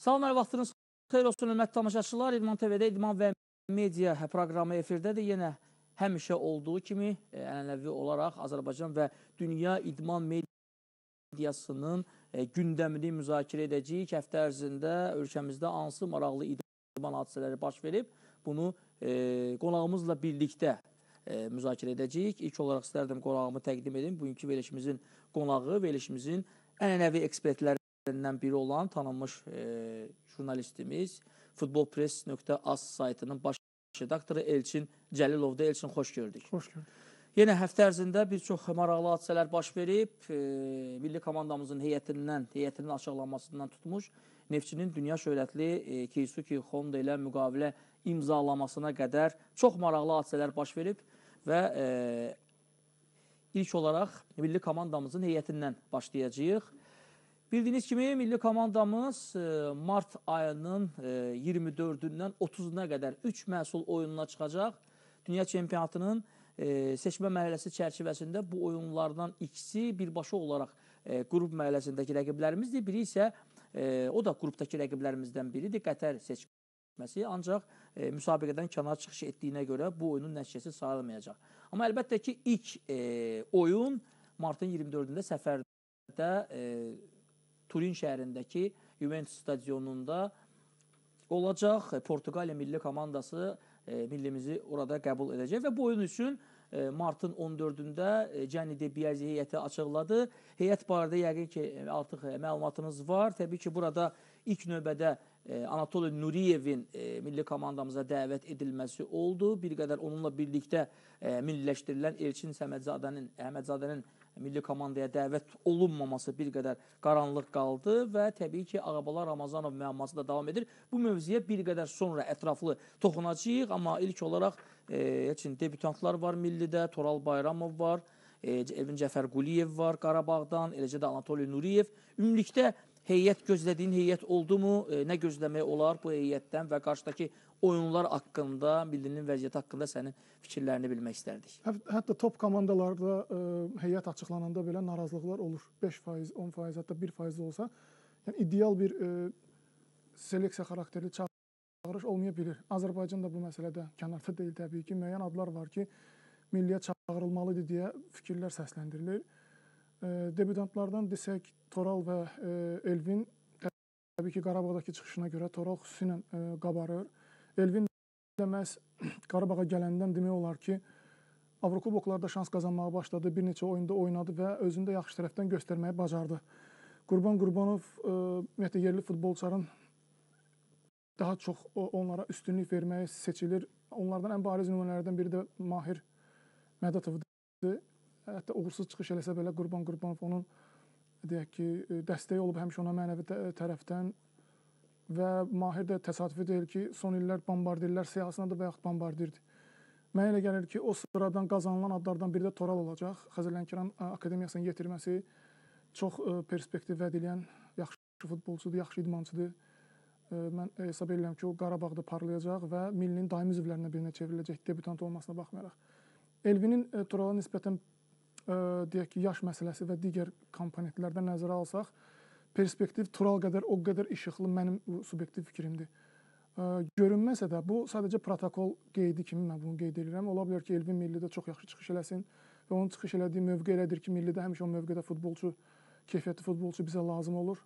Salam hər vaxtınız xeyir olsun, hörmətli tamaşaçılar. İdman TV-də İdman və Media proqramı efirdədir. Yenə həmişə olduğu kimi e, ənənəvi olaraq Azərbaycan və dünya idman mediasının e, gündəmini müzakirə edəcəyik. Həftə ərzində ölkəmizdə hansı maraqlı idman hadisələri baş verib, bunu e, qonağımızla birlikdə müzakirə edəcəyik. İlk olaraq istərdim qonağımı təqdim edim. Bugünkü verilişimizin qonağı, verilişimizin ənənəvi ekspertlərindən liderlərindən biri olan tanınmış e, jurnalistimiz futbolpress.az saytının baş redaktoru Elçin Cəlilov da Elçin xoş gördük. Xoş gördük. Yenə həftə ərzində bir çox maraqlı hadisələr baş verib. E, milli komandamızın heyətindən, heyətinin açıqlanmasından tutmuş Neftçinin dünya şöhrətli e, Keisuke Honda ilə müqavilə imzalamasına qədər çox maraqlı hadisələr baş verib və e, ilk olaraq milli komandamızın heyətindən başlayacağıq. Bildiyiniz kimi milli komandamız e, mart ayının 24-dən e, 30-una qədər 3 məsul oyununa çıxacaq. Dünya çempionatının e, seçmə mərhələsi çərçivəsində bu oyunlardan ikisi birbaşa olaraq qrup mərhələsindəki rəqiblərimizdir. Biri isə o da qrupdakı rəqiblərimizdən biridir. Qətər seçməsi ancaq müsabiqədən kənar çıxış etdiyinə görə bu oyunun nəticəsi sayılmayacaq. Amma əlbəttə ki, ilk oyun martın 24-də səfərdə Turin şəhərindəki Juventus stadionunda olacaq. E, Portuqaliya milli komandası e, millimizi orada qəbul edəcək və bu oyun üçün e, martın 14-də Cəni de Biyazi heyəti açıqladı. Heyət barədə yəqin ki, artıq məlumatınız var. Təbii ki, burada ilk növbədə Anatoli Nuriyevin milli komandamıza dəvət edilməsi oldu. Bir qədər onunla birlikdə milliləşdirilən Elçin Səmədzadənin Əhmədzadənin milli komandaya dəvət olunmaması bir qədər qaranlıq qaldı və təbii ki, Ağabala Ramazanov müəmması da davam edir. Bu mövzuya bir qədər sonra ətraflı toxunacağıq, amma ilk olaraq e, üçün debütantlar var millidə, Toral Bayramov var, e, Elvin Cəfər Quliyev var Qarabağdan, eləcə də Anatoli Nuriyev. Ümumilikdə heyət gözlədiyin heyət oldu mu? E, nə gözləmək olar bu heyətdən və qarşıdakı oyunlar haqqında, millinin vəziyyəti haqqında sənin fikirlərini bilmək istərdik. Hətta top komandalarda ə, e, heyət açıqlananda belə narazılıqlar olur. 5%, 10%, hətta 1% olsa, yəni ideal bir ə, e, seleksiya xarakterli çağırış olmaya bilər. Azərbaycan da bu məsələdə kənarda deyil təbii ki, müəyyən adlar var ki, milliyə çağırılmalıdır deyə fikirlər səsləndirilir. E, debütantlardan desək, Toral və Elvin təbii ki, Qarabağdakı çıxışına görə Toral xüsusilə qabarır. Elvin də məhz Qarabağa gələndən demək olar ki, Avrokuboklarda şans qazanmağa başladı, bir neçə oyunda oynadı və özünü də yaxşı tərəfdən göstərməyi bacardı. Qurban Qurbanov e, ümumiyyətlə yerli futbolçuların daha çox onlara üstünlük verməyi seçilir. Onlardan ən bariz nümunələrdən biri də Mahir Mədətovdur. Hətta uğursuz çıxış eləsə belə Qurban Qurbanov onun e, deyək ki, e, dəstəyi olub həmişə ona mənəvi tərəfdən və Mahir də təsadüfi deyil ki, son illər bombardirlər siyahısında da bayaq bombardirdi. Mənə elə gəlir ki, o sıradan qazanılan adlardan biri də Toral olacaq. Xəzərlənkəran e, Akademiyasının yetirməsi çox e, perspektiv vəd edən yaxşı futbolçudur, yaxşı idmançıdır. E, mən hesab edirəm ki, o Qarabağda parlayacaq və millinin daimi üzvlərindən birinə çevriləcək debütant olmasına baxmayaraq. Elvinin Torala nisbətən deyək ki, yaş məsələsi və digər komponentlərdən nəzərə alsaq, perspektiv Tural qədər o qədər işıqlı mənim bu subyektiv fikrimdir. Görünməsə də bu sadəcə protokol qeydi kimi mən bunu qeyd edirəm. Ola bilər ki, Elvin millidə çox yaxşı çıxış eləsin və onun çıxış elədiyi mövqe elədir ki, millidə həmişə o mövqedə futbolçu, keyfiyyətli futbolçu bizə lazım olur.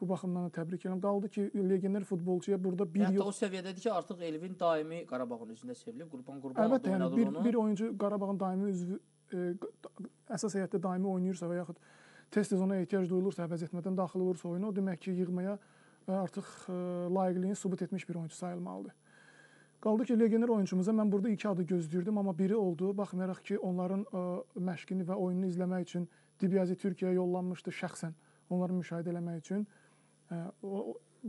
Bu baxımdan da təbrik edirəm. Qaldı ki, legioner futbolçuya burada bir Hətta yəni yox. Hətta o səviyyədədir ki, artıq Elvin daimi Qarabağın üzündə sevilib. Qurban Qurbanov Əlbəttə, yəni, bir, onu. bir oyuncu Qarabağın daimi üzvü ə, e, əsas heyətdə daimi oynayırsa və yaxud tez-tez ona ehtiyac duyulursa, əvəz etmədən daxil olursa oyuna, o demək ki, yığmaya e, artıq e, layiqliyini sübut etmiş bir oyunçu sayılmalıdır. Qaldı ki, legioner oyunçumuza mən burada iki adı gözləyirdim, amma biri oldu. Baxmayaraq ki, onların ə, e, məşqini və oyununu izləmək üçün Dibiyazi Türkiyəyə yollanmışdı şəxsən, onları müşahidə eləmək üçün. Ə, o,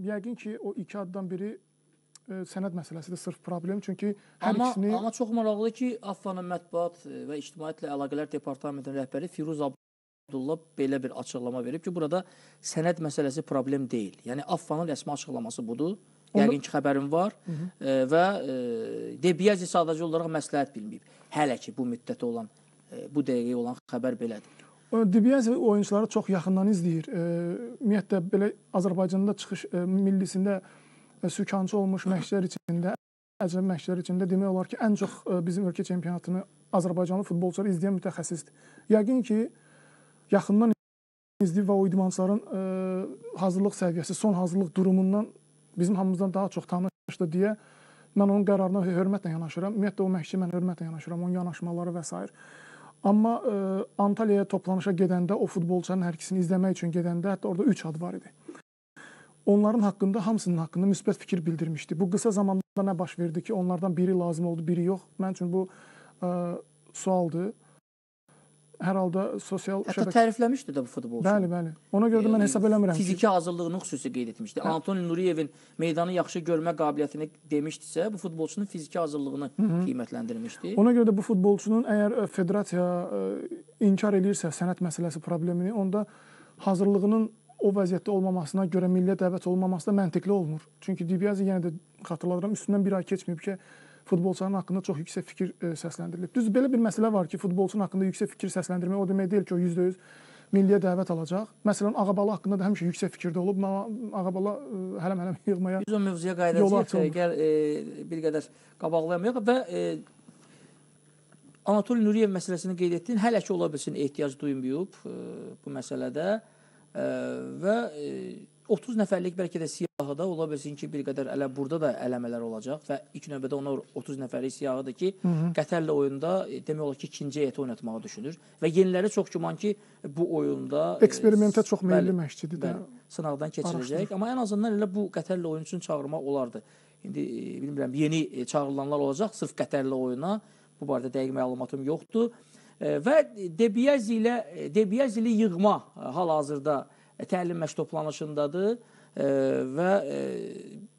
yəqin ki, o iki addan biri ə, sənəd məsələsidir, sırf problem. Çünki hər amma, ikisini Amma çox maraqlı ki, Affanın mətbuat və ictimaiyyətlə əlaqələr departamentinin rəhbəri Firuz Ab Abdullah belə bir açıqlama verib ki, burada sənəd məsələsi problem deyil. Yəni Affanın rəsmi açıqlaması budur. Yəqin ki, xəbərim var Hı -hı. E, və e, Debiyazi sadəcə olaraq məsləhət bilməyib. Hələ ki, bu müddətə olan, e, bu dəqiqəyə olan xəbər belədir. Dibiyazi oyunçuları çox yaxından izləyir. E, ümumiyyətlə, belə Azərbaycanda çıxış e, millisində e, sükançı olmuş məşqçilər içində, əcnəbi məşqçilər içində demək olar ki, ən çox bizim ölkə çempionatını Azərbaycanlı futbolçuları izləyən mütəxəssisdir. Yəqin ki, yaxından izləyib və o idmançıların ə, e, hazırlıq səviyyəsi, son hazırlıq durumundan bizim hamımızdan daha çox tanışdı deyə mən onun qərarına hörmətlə yanaşıram. Ümumiyyətlə o məhkəmə mən hörmətlə yanaşıram, onun yanaşmaları və s. Amma ə, e, Antaliyaya toplanışa gedəndə o futbolçuların hər ikisini izləmək üçün gedəndə hətta orada 3 ad var idi. Onların haqqında hamısının haqqında müsbət fikir bildirmişdi. Bu qısa zamanda nə baş verdi ki, onlardan biri lazım oldu, biri yox? Mənim üçün bu ə, e, sualdır hər halda sosial şəbəkə Hətta şəbək... tərifləmişdi də bu futbolçu. Bəli, bəli. Ona görə də mən hesab eləmirəm. Fiziki ki... hazırlığını xüsusi qeyd etmişdi. Hə. Anton Nuriyevin meydanı yaxşı görmə qabiliyyətini demişdisə, bu futbolçunun fiziki hazırlığını Hı -hı. qiymətləndirmişdi. Ona görə də bu futbolçunun əgər e, federasiya ə, e, inkar eləyirsə sənət məsələsi problemini, onda hazırlığının o vəziyyətdə olmamasına görə milli dəvət olmaması da məntiqli olmur. Çünki Dibiazi yenə də xatırladıram, üstündən 1 ay keçməyib ki, futbolçuların haqqında çox yüksək fikir e, səsləndirilib. Düz belə bir məsələ var ki, futbolçunun haqqında yüksək fikir səsləndirmək o demək deyil ki, o 100% milliyə dəvət alacaq. Məsələn, Ağabala haqqında da həmişə yüksək fikirdə olub. Ağabala hələm-hələm e, yığmaya. Biz o mövzuya qayıdacağıq. Gəl e, bir qədər qabaqlayamayaq və e, Anatoli Nuriyev məsələsini qeyd etdin. Hələ ki ola bilsin ehtiyac duymayıb e, bu məsələdə e, və e, 30 nəfərlik bəlkə də siyahıda ola bilsin ki, bir qədər elə burada da eləmələr olacaq və ilk növbədə ona 30 nəfərlik siyahıdır ki, Hı -hı. Qətərlə oyunda e, demək olar ki, ikinci heyəti oynatmağı düşünür və yeniləri çox güman ki, bu oyunda e, eksperimentə çox meylli məşqçidir də sınaqdan keçirəcək, araşdır. amma ən azından elə bu Qətərlə oyun üçün çağırmaq olardı. İndi e, bilmirəm, yeni çağırılanlar olacaq sırf Qətərlə oyuna. Bu barədə dəqiq məlumatım yoxdur. Və Debiyazi ilə Debiyazi ilə yığma hal-hazırda təlim məşqtoplanışındadır və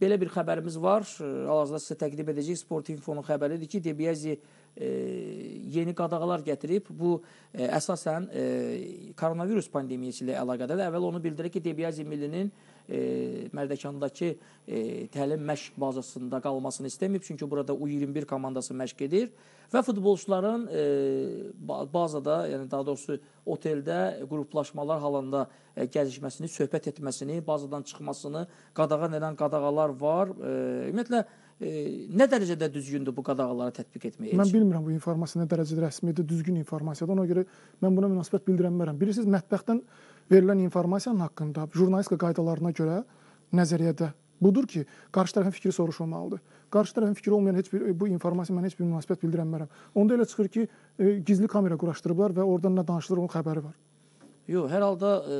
belə bir xəbərimiz var. Hal-hazırda sizə təqdim edəcək Sport Infonun xəbəridir ki, Debiyazi yeni qadağalar gətirib. Bu əsasən koronavirus pandemiyası ilə əlaqədar. Əvvəl onu bildirək ki, Debiyazi millinin e, Mərdəkandakı e, təlim məşq bazasında qalmasını istəməyib. Çünki burada U21 komandası məşq edir və futbolçuların e, bazada, yəni daha doğrusu oteldə qruplaşmalar halında e, gəzişməsini, söhbət etməsini, bazadan çıxmasını qadağan edən qadağalar var. E, ümumiyyətlə e, nə dərəcədə düzgündür bu qadağaları tətbiq etmək? Mən bilmirəm bu informasiya nə dərəcədə rəsmiyyətdə düzgün informasiyadır. Ona görə mən buna münasibət bildirə bilmərəm. Bilirsiniz, mətbəxdən verilən informasiyanın haqqında jurnalistika qaydalarına görə nəzəriyyədə budur ki, qarşı tərəfin fikri soruşulmalıdır. Qarşı tərəfin fikri olmayan heç bir bu informasiya mən heç bir münasibət bildirənmərəm. Onda elə çıxır ki, e, gizli kamera quraşdırıblar və oradan nə danışılır onun xəbəri var. Yox, hər halda e,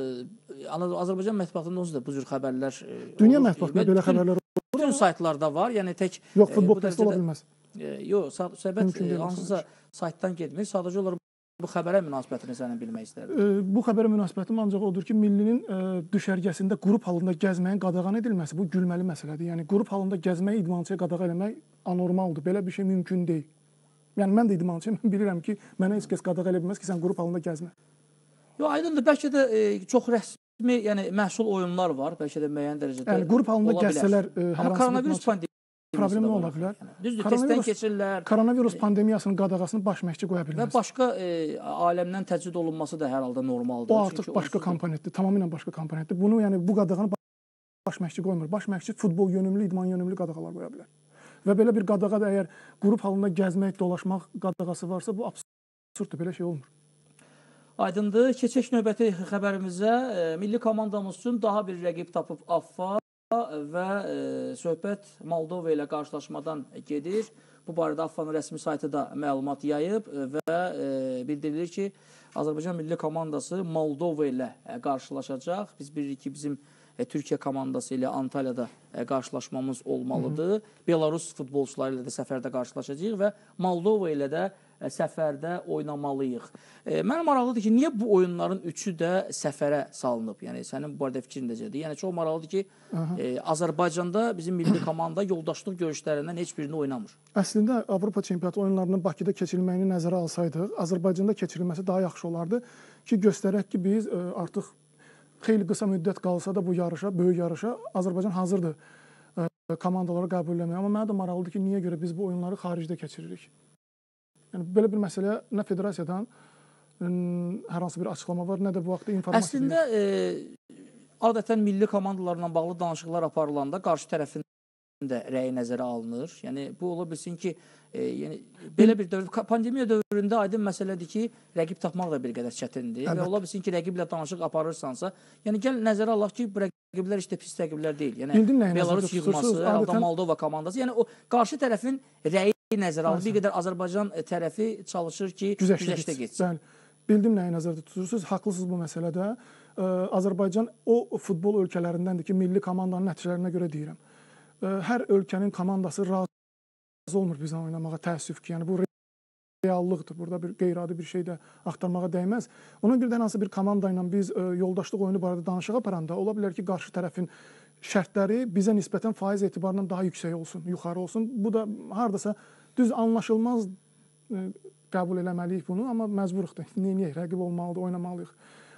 Azərbaycan mətbuatında onsuz da bu cür xəbərlər e, Dünya mətbuatında e, belə xəbərlər olur. Bütün saytlarda var. Yəni tək Yox, e, futbol e, ola bilməz. E, yox, söhbət e, hansısa saytdan getmir. Sadəcə olaraq Bu xəbərə münasibətiniz səni bilmək istərdim. Bu xəbərə münasibətim ancaq odur ki, millinin düşərgəsində qrup halında gəzməyin qadağan edilməsi bu gülməli məsələdir. Yəni qrup halında gəzməyi idmançıya qadağan etmək anormaldır. Belə bir şey mümkün deyil. Yəni mən də idmançıyam, mən bilirəm ki, mənə heç kəs qadağan edə bilməz ki, sən qrup halında gəzmə. Yox, aydındır. Bəlkə də e, çox rəsmi, yəni məhsul oyunlar var, bəlkə də müəyyən dərəcədə. Yəni qrup halında gəzsələr, hər hansı bir pandemiya problem nə ola bilər? Yəni, düzdür, testdən keçirlər. Koronavirus pandemiyasının qadağasını baş məhkəmə qoya bilməz. Və başqa e, aləmdən təcrid olunması da hər halda normaldır. O artıq başqa komponentdir, tamamilə başqa komponentdir. Bunu yəni bu qadağanı baş məhkəmə qoymur. Baş məhkəmə futbol yönümlü, idman yönümlü qadağalar qoya bilər. Və belə bir qadağa da əgər qrup halında gəzmək, dolaşmaq qadağası varsa, bu absurddur, belə şey olmur. Aydındır. Keçək növbəti xəbərimizə. E, milli komandamız üçün daha bir rəqib tapıb AFFA Və e, söhbət Moldova ilə qarşılaşmadan gedir. Bu barədə AFFA-nın rəsmi saytı da məlumat yayıb e, və e, bildirilir ki, Azərbaycan milli komandası Moldova ilə e, qarşılaşacaq. Biz bilirik ki, bizim e, Türkiyə komandası ilə Antalyada qarşılaşmamız olmalıdır. Hı -hı. Belarus futbolçuları ilə də səfərdə qarşılaşacağıq və Moldova ilə də səfərdə oynamalıyıq. E, mənə maraqlıdır ki, niyə bu oyunların üçü də səfərə salınıb? Yəni sənin bu barədə fikrin necədir? Yəni çox maraqlıdır ki, Aha. E, Azərbaycanda bizim milli komanda yoldaşlıq görüşlərindən heç birini oynamır. Əslində Avropa çempionat oyunlarının Bakıda keçirilməyini nəzərə alsaydıq, Azərbaycanda keçirilməsi daha yaxşı olardı ki, göstərək ki, biz e, artıq xeyli qısa müddət qalsa da bu yarışa, böyük yarışa Azərbaycan hazırdır komandalara qəbul eləməyə. Amma mənə də maraqlıdır ki, niyə görə biz bu oyunları xaricdə keçiririk? Yəni belə bir məsələ nə federasiyadan yəni hər hansı bir açıqlama var, nə də bu vaxtda informasiya. Əslində e, adətən milli komandalarla bağlı danışıqlar aparılanda qarşı tərəfin də rəyi nəzərə alınır. Yəni bu ola bilsin ki, e, yəni belə bir dövr pandemiya dövründə aydın məsələdir ki, rəqib tapmaq da bir qədər çətindir Əlbət. və ola bilsin ki, rəqiblə danışıq aparırsansa, yəni gəl nəzərə alaq ki, bu rəqiblər işte pis rəqiblər deyil. Yəni Belarus yığması, Moldova komandası, yəni o qarşı tərəfin rəyi nəzərə alınır. Bir qədər Azərbaycan e, tərəfi çalışır ki, güzəştə, güzəştə getsin. Bəli. Bildim nəyi nəzərdə tutursunuz. Haqlısınız bu məsələdə. Ə, e, Azərbaycan o futbol ölkələrindəndir ki, milli komandanın nəticələrinə görə deyirəm. Ə, e, hər ölkənin komandası razı olmur bizlə oynamağa, təəssüf ki. Yəni bu reallıqdır. Burada bir qeyri-adi bir şey də axtarmağa dəyməz. Ona görə də hansı bir komanda ilə biz ə, yoldaşlıq oyunu barədə danışığa aparanda ola bilər ki, qarşı tərəfin şərtləri bizə nisbətən faiz etibarından daha yüksək olsun, yuxarı olsun. Bu da hardasa Düz anlaşılmaz ə, e, qəbul eləməliyik bunu, amma məcburuq da. Neyniyək? Rəqib olmalıdır, oynamalıyıq.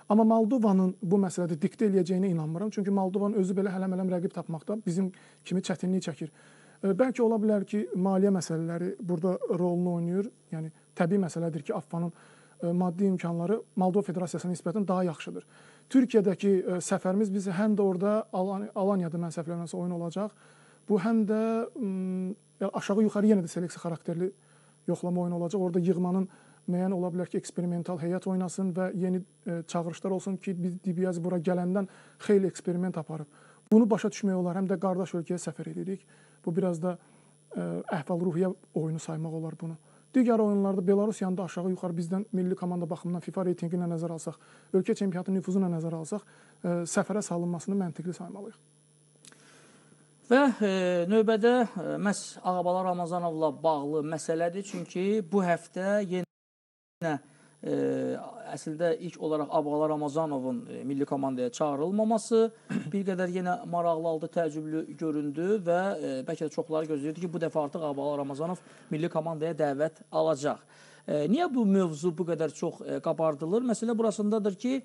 Amma Moldovanın bu məsələdə diktə eləyəcəyinə inanmıram. Çünki Moldovanın özü belə hələm-hələm rəqib tapmaqda bizim kimi çətinlik çəkir. E, bəlkə ola bilər ki, maliyyə məsələləri burada rolunu oynayır. Yəni təbii məsələdir ki, AFFA-nın e, maddi imkanları Moldova Federasiyasına nisbətən daha yaxşıdır. Türkiyədəki səfərimiz bizi həm də orada Alan Alaniyada mən səhv eləmirəmsə oyun olacaq Bu həm də yəni aşağı-yuxarı yenə də seleksiya xarakterli yoxlama oyunu olacaq. Orada yığmanın müəyyən ola bilər ki, eksperimental heyət oynasın və yeni e, çağırışlar olsun ki, biz DBS bura gələndən xeyli eksperiment aparıb. Bunu başa düşmək olar. Həm də qardaş ölkəyə səfər edirik. Bu biraz da e, əhval-ruhiyyə oyunu saymaq olar bunu. Digər oyunlarda Belarus yanında aşağı-yuxarı bizdən milli komanda baxımından FIFA reytinqinə nəzər alsaq, ölkə çempionatı nüfuzuna nəzər alsaq, e, səfərə salınmasını məntiqli saymalıyıq. Və e, növbədə e, məhz Ağabala Ramazanovla bağlı məsələdir. Çünki bu həftə yenə e, əslində ilk olaraq Ağabala Ramazanovun e, milli komandaya çağırılmaması bir qədər yenə maraqlı aldı, təəccüblü göründü və e, bəlkə də çoxları gözləyirdi ki, bu dəfə artıq Ağabala Ramazanov milli komandaya dəvət alacaq. E, niyə bu mövzu bu qədər çox e, qabardılır? Məsələ burasındadır ki,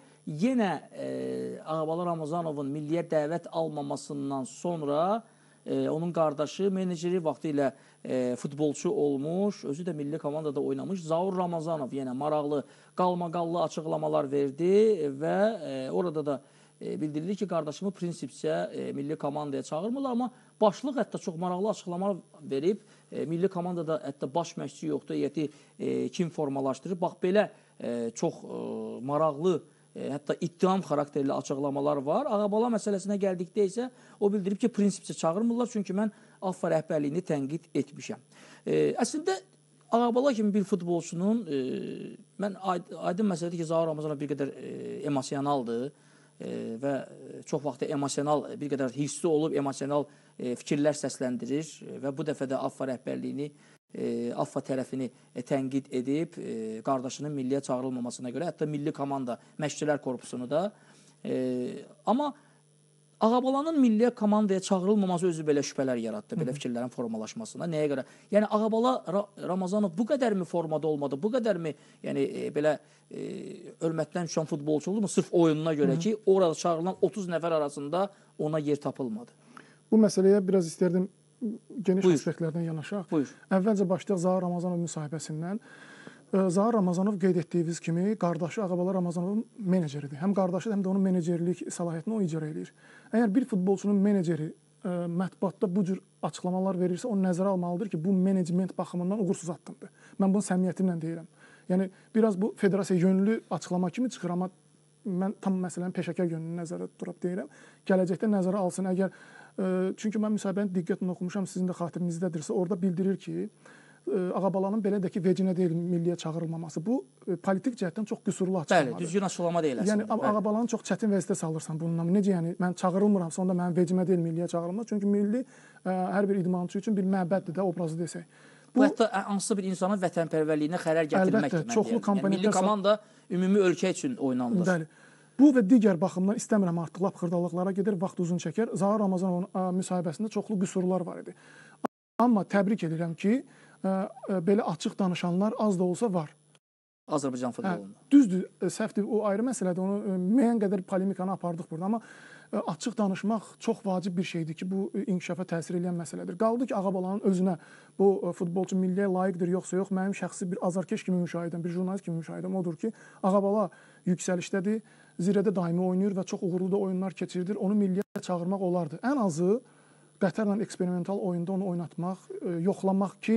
yenə e, Ağabala Ramazanovun milliyə dəvət almamasından sonra e, onun qardaşı meneceri vaxtı ilə e, futbolçu olmuş, özü də milli komandada oynamış Zaur Ramazanov yenə yəni maraqlı qalmaqallı açıqlamalar verdi və e, orada da e, bildirilir ki, qardaşımı prinsipsə e, milli komandaya çağırmırlar, amma başlıq hətta çox maraqlı açıqlamalar verib. E, milli komandada hətta baş məşqçi yoxdur, heyəti e, kim formalaşdırır. Bax belə e, çox e, maraqlı e, hətta ittiham xarakterli açıqlamalar var. Ağabala məsələsinə gəldikdə isə o bildirib ki, prinsipcə çağırmırlar, çünki mən AFFA rəhbərliyini tənqid etmişəm. E, əslində, Ağabala kimi bir futbolçunun, e, mən ayd aydın məsələdir ki, Zahar Ramazanov bir qədər e, emosionaldır e, və çox vaxtı emosional, bir qədər hissi olub emosional e, fikirlər səsləndirir e, və bu dəfə də AFFA rəhbərliyini e, AFFA e, tərəfini tənqid edib, e, qardaşının milliyə çağırılmamasına görə, hətta milli komanda, məşqçilər korpusunu da. E, amma Ağabalanın milliyə komandaya çağırılmaması özü belə şübhələr yaratdı, belə fikirlərin formalaşmasına. Nəyə görə? Yəni Ağabala Ra Ramazanov bu qədərmi formada olmadı, bu qədərmi yəni e, belə e, ölmətdən düşən futbolçu oldu mu? Sırf oyununa görə Hı -hı. ki, orada çağırılan 30 nəfər arasında ona yer tapılmadı. Bu məsələyə biraz istərdim geniş aspektlərdən yanaşaq. Buyur. Əvvəlcə başlayaq Zahar Ramazanov müsahibəsindən. Zahar Ramazanov qeyd etdiyiniz kimi qardaşı Ağabala Ramazanovun meneceridir. Həm qardaşı həm də onun menecerlik səlahiyyətini o icra eləyir. Əgər bir futbolçunun meneceri mətbuatda bu cür açıqlamalar verirsə, o nəzərə almalıdır ki, bu menecment baxımından uğursuz addımdır. Mən bunu səmimiyyətimlə deyirəm. Yəni biraz bu federasiya yönlü açıqlama kimi çıxır, amma mən tam məsələni peşəkar yönünü nəzərdə tutub deyirəm. Gələcəkdə nəzərə alsın, əgər Çünki mən müsahibəni diqqətlə oxumuşam, sizin də xatirinizdədirsə, orada bildirir ki, e, Ağabalanın belə də ki, vecinə deyil milliyə çağırılmaması. Bu e, politik cəhətdən çox qüsurlu açıqlamadır. Bəli, düzgün açıqlama deyil yəni, əslində. Yəni Ağabalanı çox çətin vəziyyətə salırsan bununla. Necə yəni mən çağırılmıramsa, onda mənim vecimə deyil milliyə çağırılmaz. Çünki milli ə, e, hər bir idmançı üçün bir məbəddir də obrazı desək. Bu, bu hətta hansısa bir insanın vətənpərvərliyinə xərər gətirmək deməkdir. Əlbəttə, çoxlu yəni, yəni milli komanda ümumi ölkə üçün oynanılır. Bəli. Bu və digər baxımdan istəmirəm artıq lap xırdalıqlara gedir, vaxt uzun çəkər. Zahar Ramazanovun müsahibəsində çoxlu qüsurlar var idi. Amma təbrik edirəm ki, belə açıq danışanlar az da olsa var. Azərbaycan futbolunda. Hə, düzdür, e, səhvdir, o ayrı məsələdir. Onu e, müəyyən qədər polemikanı apardıq burada, amma e, açıq danışmaq çox vacib bir şeydir ki, bu inkişafa təsir edən məsələdir. Qaldı ki, Ağabalanın özünə bu futbolçu milliyə layiqdir yoxsa yox, mənim şəxsi bir azarkeş kimi müşahidəm, bir jurnalist kimi müşahidəm odur ki, Ağabala yüksəlişdədir. Zirədə daimi oynayır və çox uğurlu da oyunlar keçirdir. Onu milliyə çağırmaq olardı. Ən azı Qətərlə eksperimental oyunda onu oynatmaq, e, yoxlamaq ki,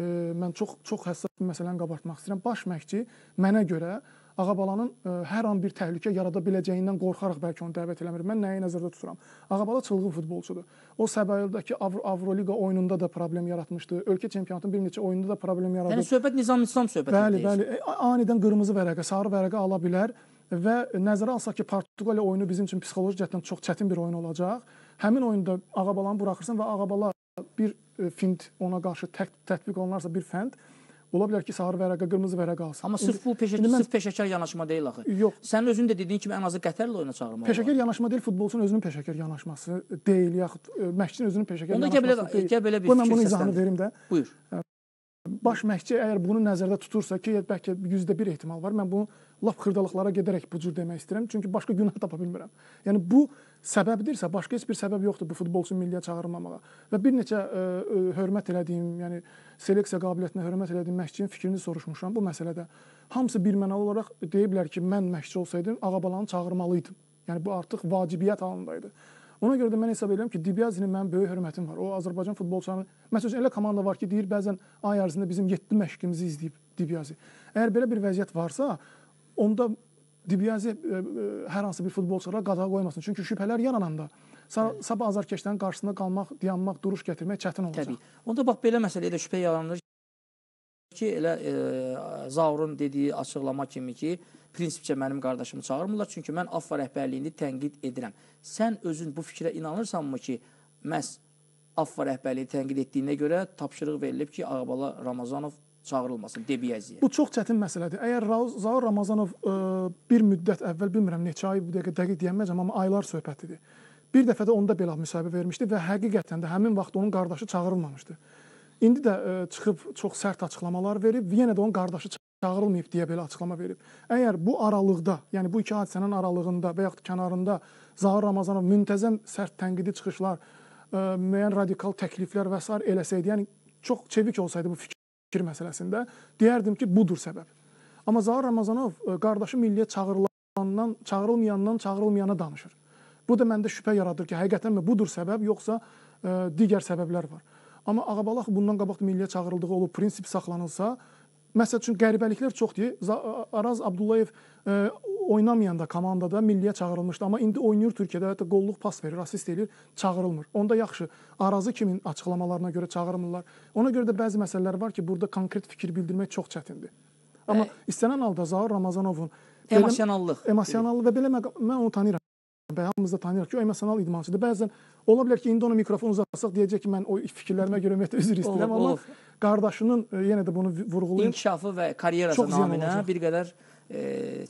e, mən çox çox həssas bir məsələni qabartmaq istəyirəm. Baş məşqçi mənə görə Ağabalanın ə, e, hər an bir təhlükə yarada biləcəyindən qorxaraq bəlkə onu dəvət eləmir. Mən nəyi nəzərdə tuturam? Ağabala çılğın futbolçudur. O Səbayildəki Avro Avroliqa oyununda da problem yaratmışdı. Ölkə çempionatının bir neçə oyununda da problem yaradıb. Yəni söhbət Nizam İslam söhbətidir. Bəli, bəli. E, anidən qırmızı vərəqə, sarı vərəqə ala bilər və nəzərə alsaq ki, Portuqaliya oyunu bizim üçün psixoloji cəhətdən çox çətin bir oyun olacaq. Həmin oyunda Ağabalanı buraxırsan və Ağabala bir e, fint ona qarşı tət tətbiq olunarsa bir fənd Ola bilər ki, sarı vərəqə, qırmızı vərəqə alsın. Amma sırf bu peşəkar, mən... sırf peşəkar yanaşma deyil axı. Yox. Sənin özün də dediyin kimi ən azı Qətərlə oyuna çağırmaq. Peşəkar yanaşma deyil, futbolçunun özünün peşəkar yanaşması deyil, yaxud e, məşqçinin özünün peşəkar Onda yanaşması belə, deyil. Onda gəl belə bir Bundan fikir səsləndir. Bunun izahını verim də. Buyur. E, baş məşqçi əgər bunu nəzərdə tutursa ki, bəlkə %1 ehtimal var. Mən bunu lap xırdalıqlara gedərək bu cür demək istəyirəm, çünki başqa günah tapa bilmirəm. Yəni bu səbəbdirsə, başqa heç bir səbəb yoxdur bu futbolçu milliyə çağırmamağa. Və bir neçə ə, e, ə, hörmət elədiyim, yəni seleksiya qabiliyyətinə hörmət elədiyim məşqçinin fikrini soruşmuşam bu məsələdə. Hamısı birmənalı olaraq deyiblər ki, mən məşqçi olsaydım Ağabalanı çağırmalıydım. Yəni bu artıq vacibiyyət halındaydı. Ona görə də mən hesab edirəm ki, Dibyazinin mənim böyük hörmətim var. O Azərbaycan futbolçularının məsələn elə komanda var ki, deyir bəzən ay ərzində bizim 7 məşqimizi izləyib Dibyazi. Əgər belə bir vəziyyət varsa, onda Dibyazi e, e, hər hansı bir futbolçulara qadağa qoymasın. Çünki şübhələr yarananda sabah azarkeşlərin qarşısında qalmaq, dayanmaq, duruş gətirmək çətin olacaq. Təbii. Onda bax belə məsələyə də şübhə yaranır ki, elə e, Zaurun dediyi açıqlama kimi ki, prinsipcə mənim qardaşımı çağırmırlar, çünki mən AFFA rəhbərliyini tənqid edirəm. Sən özün bu fikrə inanırsanmı ki, məhz AFFA rəhbərliyi tənqid etdiyinə görə tapşırıq verilib ki, Ağabala Ramazanov çağırılmasın Debiyəziyə. Bu çox çətin məsələdir. Əgər Zaur Ramazanov ə, e, bir müddət əvvəl bilmirəm neçə ay bu dəqiqə dəqiq deyəməyəcəm amma aylar söhbətidir. Bir dəfə də onda belə müsahibə vermişdi və həqiqətən də həmin vaxt onun qardaşı çağırılmamışdı. İndi də ə, e, çıxıb çox sərt açıqlamalar verib, yenə də onun qardaşı çağırılmayıb deyə belə açıqlama verib. Əgər bu aralıqda, yəni bu iki hadisənin aralığında və yaxud kənarında Zahir Ramazanov müntəzəm sərt tənqidi çıxışlar, ə, e, müəyyən radikal təkliflər və s. eləsəydi, yəni çox çevik olsaydı bu fikir məsələsində, deyərdim ki, budur səbəb. Amma Zahir Ramazanov e, qardaşı milliyə çağırılandan, çağırılmayandan, çağırılmayana danışır. Bu da məndə şübhə yaradır ki, həqiqətənmi budur səbəb yoxsa ə, e, digər səbəblər var. Amma Ağabalax bundan qabaq da milliyə çağırıldığı olub, prinsip saxlanılsa, məsəl üçün qəribəliklər çoxdur. Araz Abdullayev ə, e, oynamayanda komandada milliyə çağırılmışdı, amma indi oynayır Türkiyədə, hətta qolluq pas verir, assist eləyir, çağırılmır. Onda yaxşı, Arazı kimin açıqlamalarına görə çağırmırlar. Ona görə də bəzi məsələlər var ki, burada konkret fikir bildirmək çox çətindir. Amma istənilən halda Zaur Ramazanovun emosionallıq. Emosionallıq və belə mən onu tanıyıram və hamımız da tanıyırıq ki, o emosional idmançıdır. Bəzən ola bilər ki, indi ona mikrofon uzatsaq deyəcək ki, mən o fikirlərimə görə ümumiyyətlə üzr istəyirəm, amma olur. qardaşının e, yenə də bunu vurğulayır. İnkişafı və karyerası naminə bir qədər e,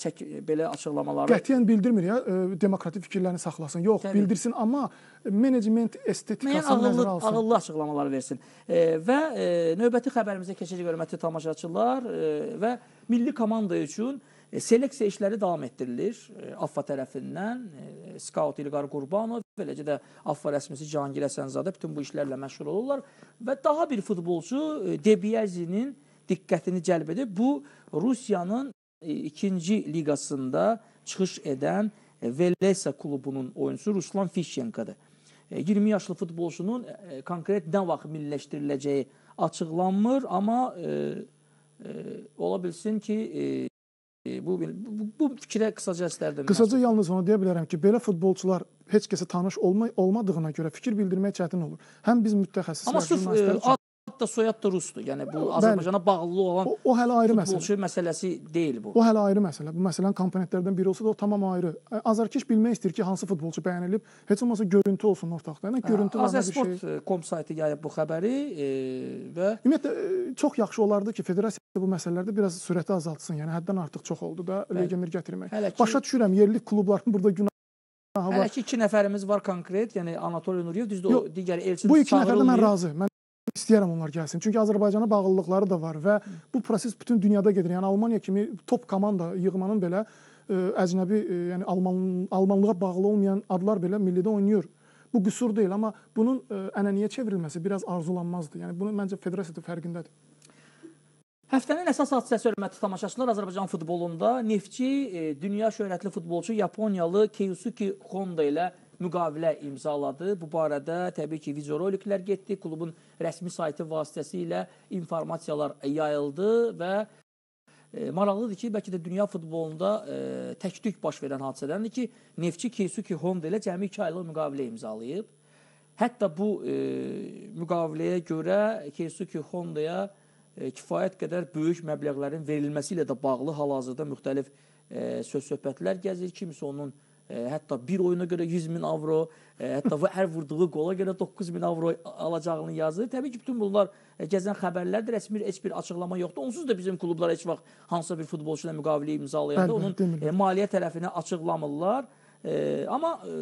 çək belə açıqlamaları qətiyyən bildirmir ya e, demokratik fikirlərini saxlasın. Yox, Təbii. bildirsin, amma menecment estetikasını nəzərə alsın. Ağıllı açıqlamalar versin. E, və e, növbəti xəbərimizə keçəcək hörmətli tamaşaçılar e, və milli komanda üçün e, E, Seleksiya işləri davam etdirilir AFFA e, tərəfindən, e, skaut İlqar Qurbanov, beləcə də AFFA rəsmisi Cahangir Əsənzadə bütün bu işlərlə məşğul olurlar və daha bir futbolçu Debiyazinin diqqətini cəlb edib. Bu Rusiyanın ikinci liqasında çıxış edən Velesa klubunun oyunçusu Ruslan Fişyenkadır. 20 yaşlı futbolçunun konkret nə vaxt milliləşdiriləcəyi açıqlanmır, amma e, e, ola bilsin ki, e, Bu, bu, bu fikrə qısaca istərdim. Qısaca mən. yalnız onu deyə bilərəm ki, belə futbolçular heç kəsə tanış olma, olmadığına görə fikir bildirmək çətin olur. Həm biz mütəxəssislər, e, jurnalistlər üçün da soyad da rusdur. Yəni bu Azərbaycana bağlı olan o, o hələ ayrı məsələ. məsələsi deyil bu. O hələ ayrı məsələ. Bu məsələnin komponentlərindən biri olsa da o tamam ayrı. Azərkeş bilmək istəyir ki, hansı futbolçu bəyənilib, heç olmasa görüntü olsun ortalıqda. Yəni hə, görüntü var bir şey. Azərsport.com e, saytı yayıb bu xəbəri e, və ümumiyyətlə e, çox yaxşı olardı ki, federasiya bu məsələlərdə biraz sürəti azaltsın. Yəni həddən artıq çox oldu da legioner gətirmək. Ki... Başa düşürəm, yerli klubların burada günah Hələ ki iki nəfərimiz var konkret, yəni Anatoli Nuriyev, düzdür o digər elçi çağırılmıyor. Bu iki nəfərdə mən razı. Mən İstəyərəm onlar gəlsin. Çünki Azərbaycana bağlılıqları da var və bu proses bütün dünyada gedir. Yəni Almaniya kimi top komanda yığmanın belə e, əcnəbi, e, yəni Alman Almanlığa bağlı olmayan adlar belə millidə oynayır. Bu qüsur deyil, amma bunun e, ənənəyə çevrilməsi biraz arzulanmazdı. Yəni bunu məncə federasiya fərqindədir. Həftənin əsas hadisəsi hörmətli tamaşaçılar Azərbaycan futbolunda Neftçi dünya şöhrətli futbolçu Yaponiyalı Keisuke Honda ilə müqavilə imzaladı. Bu barədə təbii ki, videoroliklər getdi, klubun rəsmi saytı vasitəsilə informasiyalar yayıldı və e, maraqlıdır ki, bəlkə də dünya futbolunda e, tək-tük baş verən hadisədəndir ki, neftçi Keisuke Honda ilə cəmi 2 aylıq müqavilə imzalayıb. Hətta bu e, müqaviləyə görə Keisuke Honda-ya e, kifayət qədər böyük məbləğlərin verilməsi ilə də bağlı hal-hazırda müxtəlif e, söz-söhbətlər gəzir. Kimsə onun e, E, hətta bir oyuna görə 100 min avro, e, hətta hər vurduğu qola görə 9 min avro alacağını yazır. Təbii ki, bütün bunlar e, gəzən xəbərlərdir. Rəsmi heç bir açıqlama yoxdur. Onsuz da bizim klublar heç vaxt hansısa bir futbolçu ilə müqavilə imzalayanda onun e, maliyyə tərəfini açıqlamırlar. E, amma e,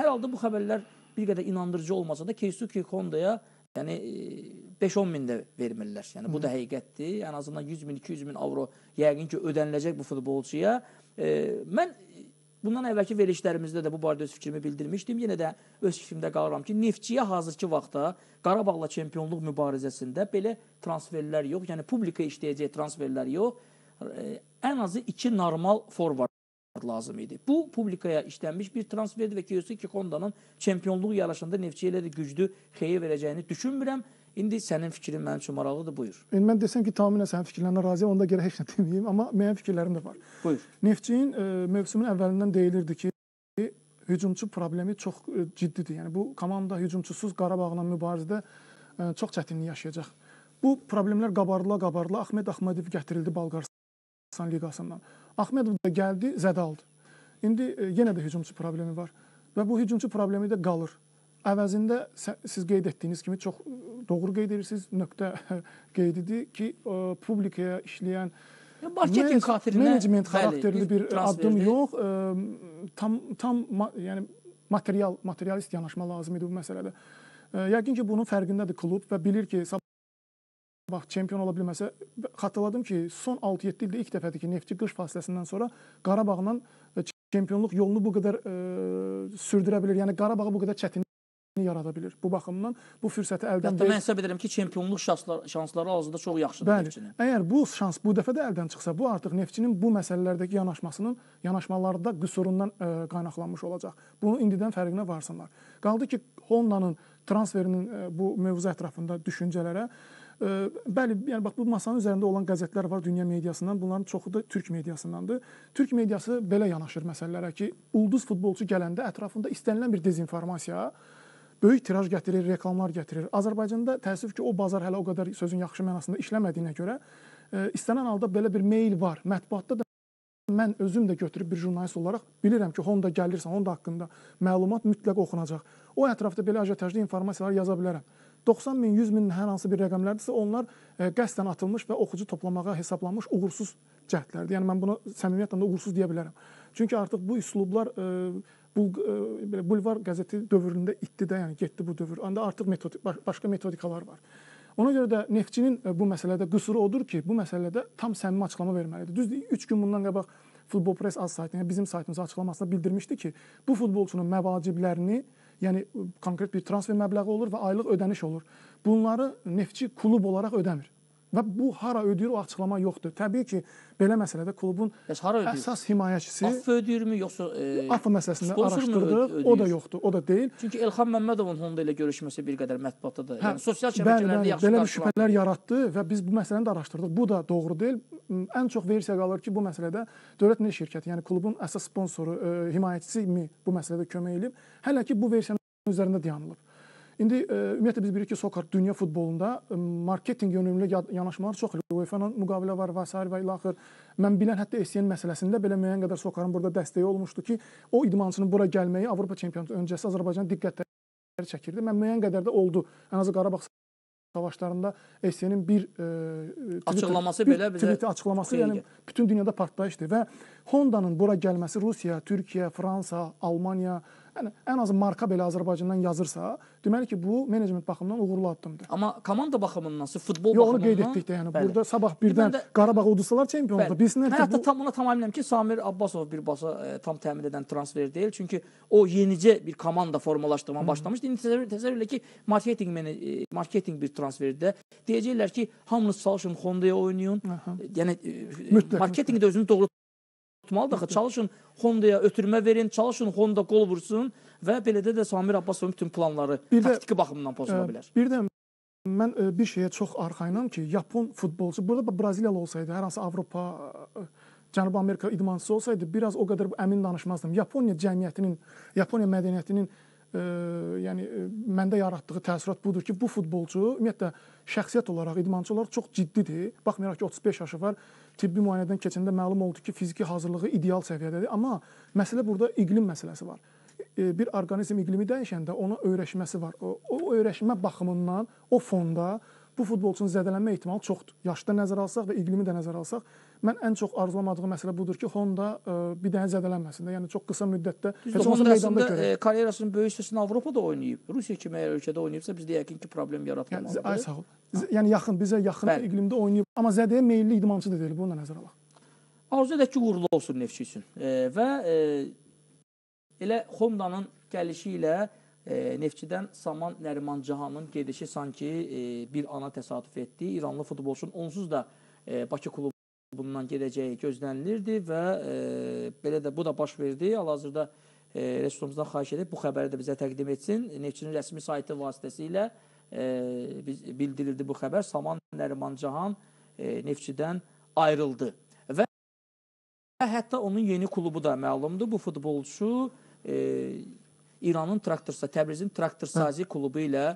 hər halda bu xəbərlər bir qədər inandırıcı olmasa da Keisuke Kondaya Yəni 5-10 e, min də vermirlər. Yəni Hı. bu da həqiqətdir. Ən azından 100 min, 200 min avro yəqin ki ödəniləcək bu futbolçuya. E, mən Bundan əvvəlki verilişlərimizdə də bu barədə öz fikrimi bildirmişdim. Yenə də öz fikrimdə qalıram ki, neftçiyə hazırki vaxtda Qarabağla çempionluq mübarizəsində belə transferlər yox, yəni publika işləyəcək transferlər yox, e, ən azı iki normal forvard lazım idi. Bu publikaya işlənmiş bir transferdir və Kiyosaki Konda'nın çempionluq yarışında Neftçiyə elə də güclü xeyir verəcəyini düşünmürəm. İndi sənin fikrin mənim üçün maraqlıdır, buyur. Yəni mən desəm ki, tamamilə sənin fikirlərinə razıyam, onda görə heç nə deməyim, amma mənim fikirlərim də var. Buyur. Neftçiyin e, mövsümün əvvəlindən deyilirdi ki, hücumçu problemi çox e, ciddidir. Yəni bu komanda hücumçusuz Qarabağla mübarizədə e, çox çətinlik yaşayacaq. Bu problemlər qabarla-qabarla Ahmed Ahmedov gətirildi Balqaristan liqasından. Ahmedov da gəldi, zədə aldı. İndi e, yenə də hücumçu problemi var və bu hücumçu problemi də qalır. Əvəzində siz qeyd etdiyiniz kimi çox doğru qeyd edirsiniz. Nöqtə qeydidir ki, publikaya işləyən marketinq xatirinə menecment xarakterli bəli, bir addım verdi. yox, ə, tam tam yəni material materialist yanaşma lazım idi bu məsələdə. Ə, yəqin ki, bunun fərqindədir klub və bilir ki, sabah çempion ola bilməsə, xatırladım ki, son 6-7 ildə ilk dəfədir ki, Neftçi qış fasiləsindən sonra Qarabağla çempionluq yolunu bu qədər ə, sürdürə bilər. Yəni Qarabağa bu qədər çətin yarada bilir. Bu baxımdan bu fürsəti əldən Hətta mən hesab edirəm ki, çempionluq şanslar, şansları hazırda çox yaxşıdır bəli, Neftçinin. Əgər bu şans bu dəfə də əldən çıxsa, bu artıq Neftçinin bu məsələlərdəki yanaşmasının yanaşmalarda qüsurundan ə, e, qaynaqlanmış olacaq. Bunu indidən fərqinə varsınlar. Qaldı ki, Honda-nın transferinin ə, e, bu mövzu ətrafında düşüncələrə ə, e, bəli, yəni bax bu masanın üzərində olan qəzetlər var dünya mediasından. Bunların çoxu da türk mediasındandır. Türk mediası belə yanaşır məsələlərə ki, ulduz futbolçu gələndə ətrafında istənilən bir dezinformasiya böyük tiraj gətirir, reklamlar gətirir. Azərbaycanda təəssüf ki, o bazar hələ o qədər sözün yaxşı mənasında işləmədiyinə görə e, istənilən halda belə bir meyl var. Mətbuatda da mən özüm də götürüb bir jurnalist olaraq bilirəm ki, Honda gəlirsə, Honda haqqında məlumat mütləq oxunacaq. O ətrafda belə ajotajlı informasiyalar yaza bilərəm. 90 min, 100 min hər hansı bir rəqəmlərdirsə, onlar e, qəsdən atılmış və oxucu toplamağa hesablanmış uğursuz cəhdlərdir. Yəni mən buna səmimiyyətlə də uğursuz deyə bilərəm. Çünki artıq bu üslublar e, bu e, belə bulvar qəzeti dövründə itdi də, yəni getdi bu dövr. Onda artıq metodik baş, başqa metodikalar var. Ona görə də neftçinin e, bu məsələdə qüsuru odur ki, bu məsələdə tam səmimi açıqlama verməlidir. Düzdür, 3 gün bundan qabaq Futbol Press az saytına, yəni bizim saytımıza açıqlamasında bildirmişdi ki, bu futbolçunun məvaciblərini, yəni e, konkret bir transfer məbləği olur və aylıq ödəniş olur. Bunları neftçi klub olaraq ödəmir. Və bu hara ödəyir o açıqlama yoxdur. Təbii ki, belə məsələdə klubun Bəs hara ödəyir? əsas himayəçisi AFF ödəyirmi yoxsa e, AFF məsələsində araşdırdıq. O da yoxdur, o da deyil. Çünki Elxan Məmmədovun Honda ilə görüşməsi bir qədər mətbuatda da, hə, yəni hə, sosial şəbəkələrdə yaxşı belə şübhələr yaratdı və biz bu məsələni də araşdırdıq. Bu da doğru deyil. Ən çox versiya qalır ki, bu məsələdə Dövlət Neft Şirkəti, yəni klubun əsas sponsoru, e, himayəçisi mi bu məsələdə kömək edib? Hələ ki bu versiyanın üzərində dayanılıb. İndi ə, e, ümumiyyətlə biz bilirik ki, Sokart dünya futbolunda ə, e, marketinq yönümlü yanaşmalar çox olur. UEFA-nın müqavilə var və sair və ilə axır. Mən bilən hətta SCN məsələsində belə müəyyən qədər Sokarın burada dəstəyi olmuşdu ki, o idmançının bura gəlməyi Avropa çempionatı öncəsi Azərbaycan diqqətləri çəkirdi. Mən müəyyən qədər də oldu. Ən azı Qarabağ savaşlarında SCN-in bir e, açıqlaması bir, belə bizə açıqlaması, yəni gə. bütün dünyada partlayışdır və Honda-nın bura gəlməsi Rusiya, Türkiyə, Fransa, Almaniya, Yəni, ən az marka belə Azərbaycandan yazırsa, deməli ki, bu menecment baxımından uğurlu addımdır. Amma komanda baxımından, futbol Yo, baxımından. Yox, onu qeyd etdik də, yəni bəli. burada sabah birdən də, Qarabağ udsalar çempionluqda bilsinlər ki, mən hətta bu... tam ona tamamilə ki, Samir Abbasov birbaşa e, tam təmin edən transfer deyil, çünki o yenicə bir komanda formalaşdırmağa başlamışdı. İndi təsəvvür elə ki, marketinq meni, e, marketinq bir transferdə deyəcəklər ki, hamınız çalışın, Honda-ya oynayın. Hı -hı. Yəni e, marketinqdə özünü doğru tutmalıdır axı. Çalışın Honda-ya ötürmə verin, çalışın Honda qol vursun və belədə də Samir Abbasovun bütün planları bir də, taktiki baxımdan pozula e, bilər. Bir də mən e, bir şeyə çox arxayınam ki, Yapon futbolçu burada Braziliyalı olsaydı, hər hansı Avropa e, Cənubi Amerika idmançısı olsaydı, biraz o qədər əmin danışmazdım. Yaponiya cəmiyyətinin, Yaponiya mədəniyyətinin yəni e, məndə yaratdığı təəssürat budur ki, bu futbolçu ümumiyyətlə şəxsiyyət olaraq idmançılar çox ciddidir. Baxmayaraq ki, 35 yaşı var. Tibbi müayinədən keçəndə məlum oldu ki, fiziki hazırlığı ideal səviyyədədir, amma məsələ burada iqlim məsələsi var e, bir orqanizm iqlimi dəyişəndə ona öyrəşməsi var. O, o öyrəşmə baxımından o fonda bu futbolçunun zədələnmə ehtimalı çoxdur. Yaşda nəzərə alsaq və iqlimi də nəzərə alsaq, mən ən çox arzulamadığım məsələ budur ki, Honda ə, e, bir dənə zədələnməsin də. Yəni çox qısa müddətdə heç olmasa meydanda görək. E, karyerasının böyük hissəsini Avropada oynayıb. Rusiya kimi əgər ölkədə oynayıbsa, bizdə yəqin ki, problem yaratmamalıdır. Yəni, ay sağ ol. Ha. Yəni yaxın bizə yaxın Bəli. iqlimdə oynayıb, amma zədəyə meylli idmançı da deyil. Bunu da nəzərə alaq. Arzu edək ki, uğurlu olsun Neftçi üçün. E, və e, elə Honda-nın gəlişi ilə E, neftçidən Saman Nərimancahanın gedişi sanki e, bir ana təsadüf etdi. İranlı futbolçunun onsuz da e, Bakı klubundan gedəcəyi gözlənilirdi və e, belə də bu da baş verdi. Hal-hazırda e, rəsulumuzdan xahiş edib bu xəbəri də bizə təqdim etsin. Neftçinin rəsmi saytı vasitəsilə e, bildirildi bu xəbər. Saman Nərimancahan e, neftçidən ayrıldı. Və hətta onun yeni klubu da məlumdur. Bu futbolçu e, İranın traktorsa, Təbrizin traktorsazi hə. klubu ilə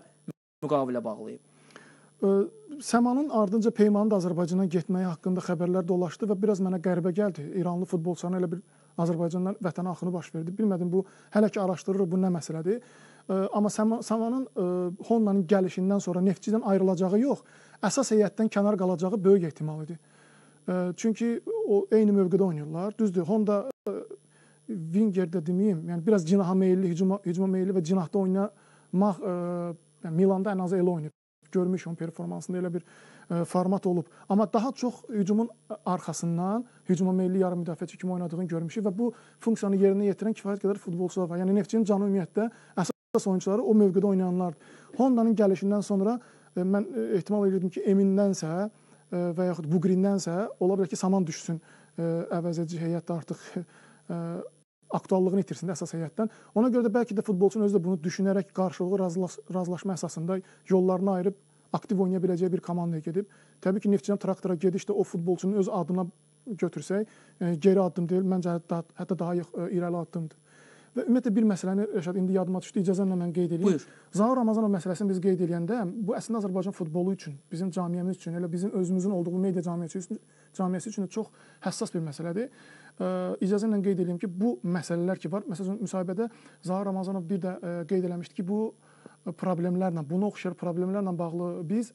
müqavilə bağlayıb. Ə, Səmanın ardınca Peymanın da Azərbaycana getməyi haqqında xəbərlər dolaşdı və biraz mənə qəribə gəldi. İranlı futbolçunun elə bir Azərbaycandan vətənə axını baş verdi. Bilmədim bu hələ ki araşdırırıq bu nə məsələdir. Ə, amma Səmanın Honna'nın gəlişindən sonra neftçidən ayrılacağı yox, əsas heyətdən kənar qalacağı böyük ehtimal idi. Ə, çünki o eyni mövqedə oynayırlar. Düzdür, Honda Winger də deməyim, yəni biraz cinaha meylli, hücuma hücuma meylli və cinahda oynamaq e, yəni Milanda ən azı elə oynayıb. Görmüşəm performansında elə bir e, format olub. Amma daha çox hücumun arxasından hücuma meylli yarım müdafiəçi kimi oynadığını görmüşük və bu funksiyanı yerinə yetirən kifayət qədər futbolçular var. Yəni Neftçinin canı ümumiyyətlə əsas oyunçuları o mövqedə oynayanlardır. Hondanın gəlişindən sonra e, mən e, ehtimal edirdim ki, Emindən-sə e, və yaxud Bugrindənsə ola bilər ki, saman düşsün e, əvəz edici heyət artıq aktuallığını itirsin əsas heyətdən. Ona görə də bəlkə də futbolçunun özü də bunu düşünərək qarşılıqlı razılaş razılaşma əsasında yollarını ayırıb aktiv oynaya biləcəyi bir komandaya gedib. Təbii ki, Neftçidən Traktora gediş də o futbolçunun öz adına götürsək, e, geri addım deyil, məncə hətta, hətta daha yox, e, irəli addımdır. Və ümumiyyətlə bir məsələni Rəşad indi yadıma düşdü. İcazənlə mən qeyd edeyim. Buyur. Zaur Ramazanov məsələsini biz qeyd edəndə bu əslində Azərbaycan futbolu üçün, bizim cəmiyyəmiz üçün, elə bizim özümüzün olduğu media cəmiyyəsi üçün, cəmiyyəsi üçün çox həssas bir məsələdir. İcazə ilə qeyd edeyim ki, bu məsələlər ki var, məsələn, müsahibədə Zahir Ramazanov bir də qeyd eləmişdi ki, bu problemlərlə, buna oxşar problemlərlə bağlı biz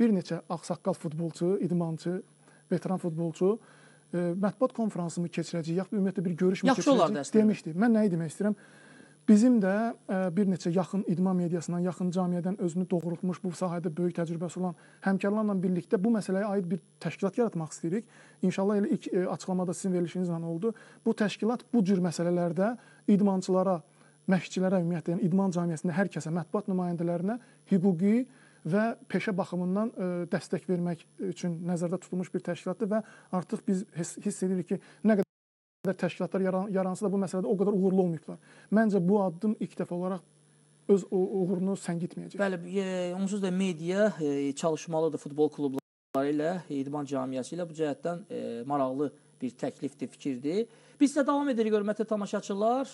bir neçə ağsaqqal futbolçu, idmançı, veteran futbolçu mətbuat konfransımı keçirəcəyik, yaxud ümumiyyətlə bir görüş mü keçirəcəyik demişdi. Mən nəyi demək istəyirəm? Bizim də e, bir neçə yaxın idman mediasından, yaxın camiədən özünü doğrultmuş bu sahədə böyük təcrübəsi olan həmkarlarla birlikdə bu məsələyə aid bir təşkilat yaratmaq istəyirik. İnşallah elə ilk e, açıqlamada sizin verilişinizlə oldu. Bu təşkilat bu cür məsələlərdə idmançılara, məşqçilərə ümumiyyətlə yəni idman camiəsində hər kəsə, mətbuat nümayəndələrinə hüquqi və peşə baxımından ə, e, dəstək vermək üçün nəzərdə tutulmuş bir təşkilatdır və artıq biz hiss, hiss edirik ki, nə qədər qədər təşkilatlar yaran, yaransa da bu məsələdə o qədər uğurlu olmayıblar. Məncə bu addım ilk dəfə olaraq öz uğurunu səngitməyəcək. Bəli, e, onsuz da media e, çalışmalıdır futbol klubları ilə, idman cəmiyyəti ilə bu cəhətdən e, maraqlı bir təklifdir, fikirdir. Biz də davam edirik hörmətli tamaşaçılar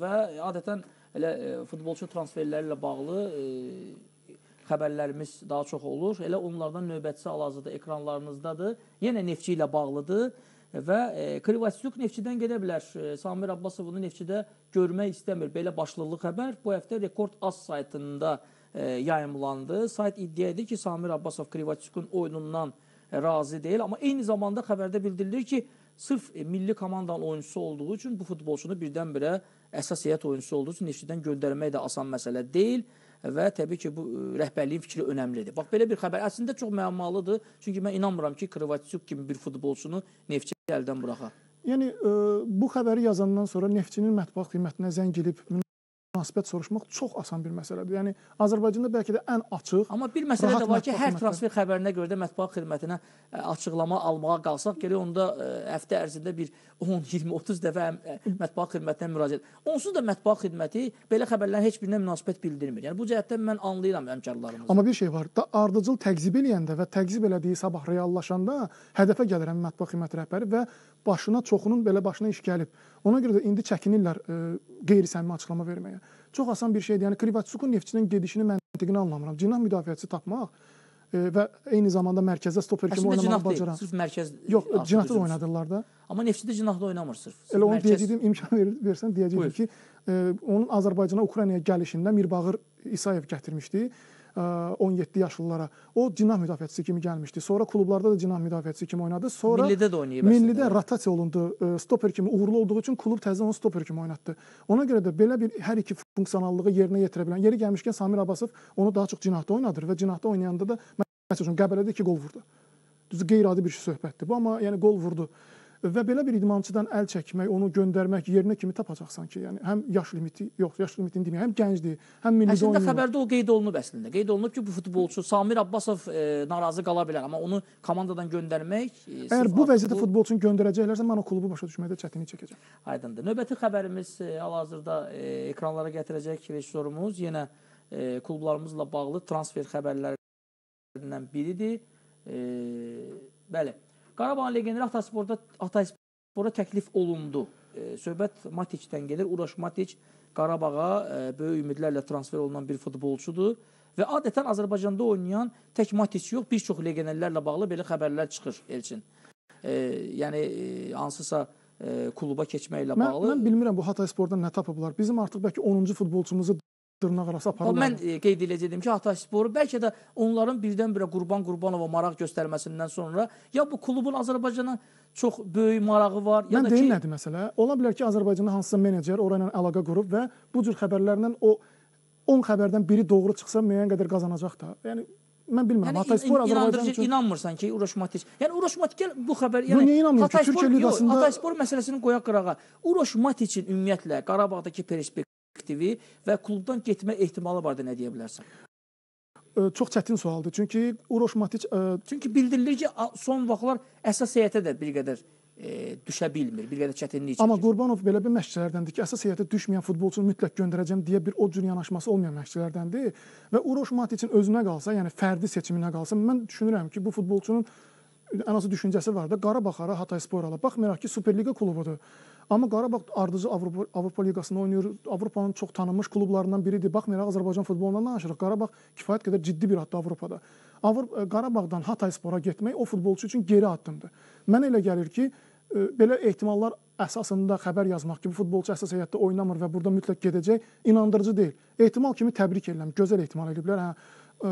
və adətən elə futbolçu transferləri ilə bağlı xəbərlərimiz daha çox olur. Elə onlardan növbətçi hal-hazırda ekranlarınızdadır. Yenə Neftçi ilə bağlıdır və e, Krivasiyuk neftçidən gedə bilər. E, Samir Abbasovunu neftçidə görmək istəmir. Belə başlıqlı xəbər bu həftə Rekord Az saytında e, yayımlandı. Sayt iddia edir ki, Samir Abbasov Krivasiyukun oyunundan razı deyil, amma eyni zamanda xəbərdə bildirilir ki, sırf milli komandanın oyuncusu olduğu üçün bu futbolçunu birdən-birə əsas heyət oyuncusu olduğu üçün neftçidən göndərmək də asan məsələ deyil və təbii ki, bu rəhbərliyin fikri önəmlidir. Bax belə bir xəbər əslində çox məmalıdır. Çünki mən inanmıram ki, Krivacuk kimi bir futbolçunu Neftçi Əldən buraxa. Yəni ə, e, bu xəbəri yazandan sonra neftçinin mətbuat xidmətinə zəng edib münasibət soruşmaq çox asan bir məsələdir. Yəni Azərbaycanda bəlkə də ən açıq. Amma bir məsələ də var ki, hər transfer xəbərinə görə də mətbuat xidmətinə e, açıqlama almağa qalsaq, gəlir onda e, həftə ərzində bir 10, 20, 30 dəfə e, mətbuat xidmətinə müraciət. Onsuz da mətbuat xidməti belə xəbərlərin heç birinə münasibət bildirmir. Yəni bu cəhətdən mən anlayıram həmkarlarımızı. Amma bir şey var. Da ardıcıl təqzib eləyəndə və təqzib elədiyi sabah reallaşanda hədəfə gəlirəm mətbuat xidməti rəhbəri və başına çoxunun belə başına iş gəlib. Ona görə də indi çəkinirlər e, qeyri-səmimi açıqlama verməyə. Çox asan bir şeydir. Yəni Krivatçukun neftçinin gedişini məntiqini anlamıram. Cinah müdafiəçisi tapmaq e, və eyni zamanda mərkəzdə stoper kimi oynamağı bacaran. Sırf mərkəz Yox, e, cinahda da oynadılar da. Amma Neftçi də cinahda oynamır sırf. sırf Elə onu mərkəz... deyəcəyim imkan verir, versən deyəcəyim ki, e, onun Azərbaycana, Ukraynaya gəlişində Mirbağır İsayev gətirmişdi. 17 yaşlılara. O cinah müdafiəçisi kimi gəlmişdi. Sonra klublarda da cinah müdafiəçisi kimi oynadı. Sonra Millidə də oynayıb. Millidə əslində. rotasiya olundu. Stoper kimi uğurlu olduğu üçün klub təzə onu stoper kimi oynatdı. Ona görə də belə bir hər iki funksionallığı yerinə yetirə bilən. Yeri gəlmişkən Samir Abbasov onu daha çox cinahda oynadır və cinahda oynayanda da məsəl üçün Qəbələdə 2 qol vurdu. Düzü qeyri-adi bir söhbətdir bu, amma yəni qol vurdu və belə bir idmançıdan əl çəkmək, onu göndərmək yerinə kimi tapacaqsan ki, yəni həm yaş limiti, yox, yaş limitini deməyəm, həm gəncdir, həm milli oyunçu. Əslində xəbərdə o qeyd olunub əslində. Qeyd olunub ki, bu futbolçu Samir Abbasov e, narazı qala bilər, amma onu komandadan göndərmək e, Əgər bu vəziyyətdə futbolçunu göndərəcəklərsə, mən o klubu başa düşməkdə çətinlik çəkəcəm. Aydındır. Növbəti xəbərimiz e, hal-hazırda e, ekranlara gətirəcək rejissorumuz yenə e, klublarımızla bağlı transfer xəbərlərindən biridir. E, bəli. Qarabağ legioneri Atasporda, Atasporda təklif olundu. E, söhbət Matiçdən gelir. Uraş Matiç Qarabağa e, böyük ümidlərlə transfer olunan bir futbolçudur. Və adətən Azərbaycanda oynayan tək Matiç yox, bir çox legionerlərlə bağlı belə xəbərlər çıxır Elçin. E, yəni, e, hansısa e, kluba keçməklə mən, bağlı. Mən bilmirəm bu Hatay Spordan nə tapıblar. Bizim artıq bəlkə 10-cu futbolçumuzu dırnaq arası aparırlar. Mən e, qeyd edəcəyim ki, Atasporu bəlkə də onların birdən-birə Qurban Qurbanova maraq göstərməsindən sonra ya bu klubun Azərbaycana çox böyük marağı var, mən ya da ki... Mən deyim nədir məsələ? Ola bilər ki, Azərbaycanda hansısa menecer orayla əlaqə qurub və bu cür xəbərlərlə o 10 xəbərdən biri doğru çıxsa müəyyən qədər qazanacaq da. Yəni Mən bilmirəm. Yəni, Ataspor Azərbaycan üçün inanmırsan ki, Uroş Matić. Yəni Uroş Matić gəl bu xəbər, yəni niyə inanmırsın? Türkiyə liqasında Ataspor məsələsini qoyaq qırağa. Uroş Matićin ümumiyyətlə Qarabağdakı perspektiv perspektivi və klubdan getmə ehtimalı barədə nə deyə bilərsən? Çox çətin sualdır. Çünki Uroş Matic ə... çünki bildirilir ki, son vaxtlar əsas heyətə də bir qədər e, düşə bilmir. Bir qədər çətinlik çəkir. Amma Qurbanov belə bir məşqçilərdəndir ki, əsas heyətə düşməyən futbolçunu mütləq göndərəcəm deyə bir o cür yanaşması olmayan məşqçilərdəndir və Uroş Maticin özünə qalsa, yəni fərdi seçiminə qalsa, mən düşünürəm ki, bu futbolçunun ən azı düşüncəsi var da Qarabağ-Hara Hataysporala. Baxmayaraq ki, Superliqa klubudur. Amma Qarabağ ardıcı Avropa, Avropa Liqasında oynayır. Avropanın çox tanınmış klublarından biridir. Baxmayaraq Azərbaycan futbolundan danışırıq. Qarabağ kifayət qədər ciddi bir addı Avropada. Avropa e, Qarabağdan Hatayspora getmək o futbolçu üçün geri addımdır. Mənə elə gəlir ki, e, belə ehtimallar əsasında xəbər yazmaq ki, bu futbolçu əsas həyatda oynamır və burada mütləq gedəcək inandırıcı deyil. Ehtimal kimi təbrik edirəm. Gözəl ehtimal ediblər. Hə, e,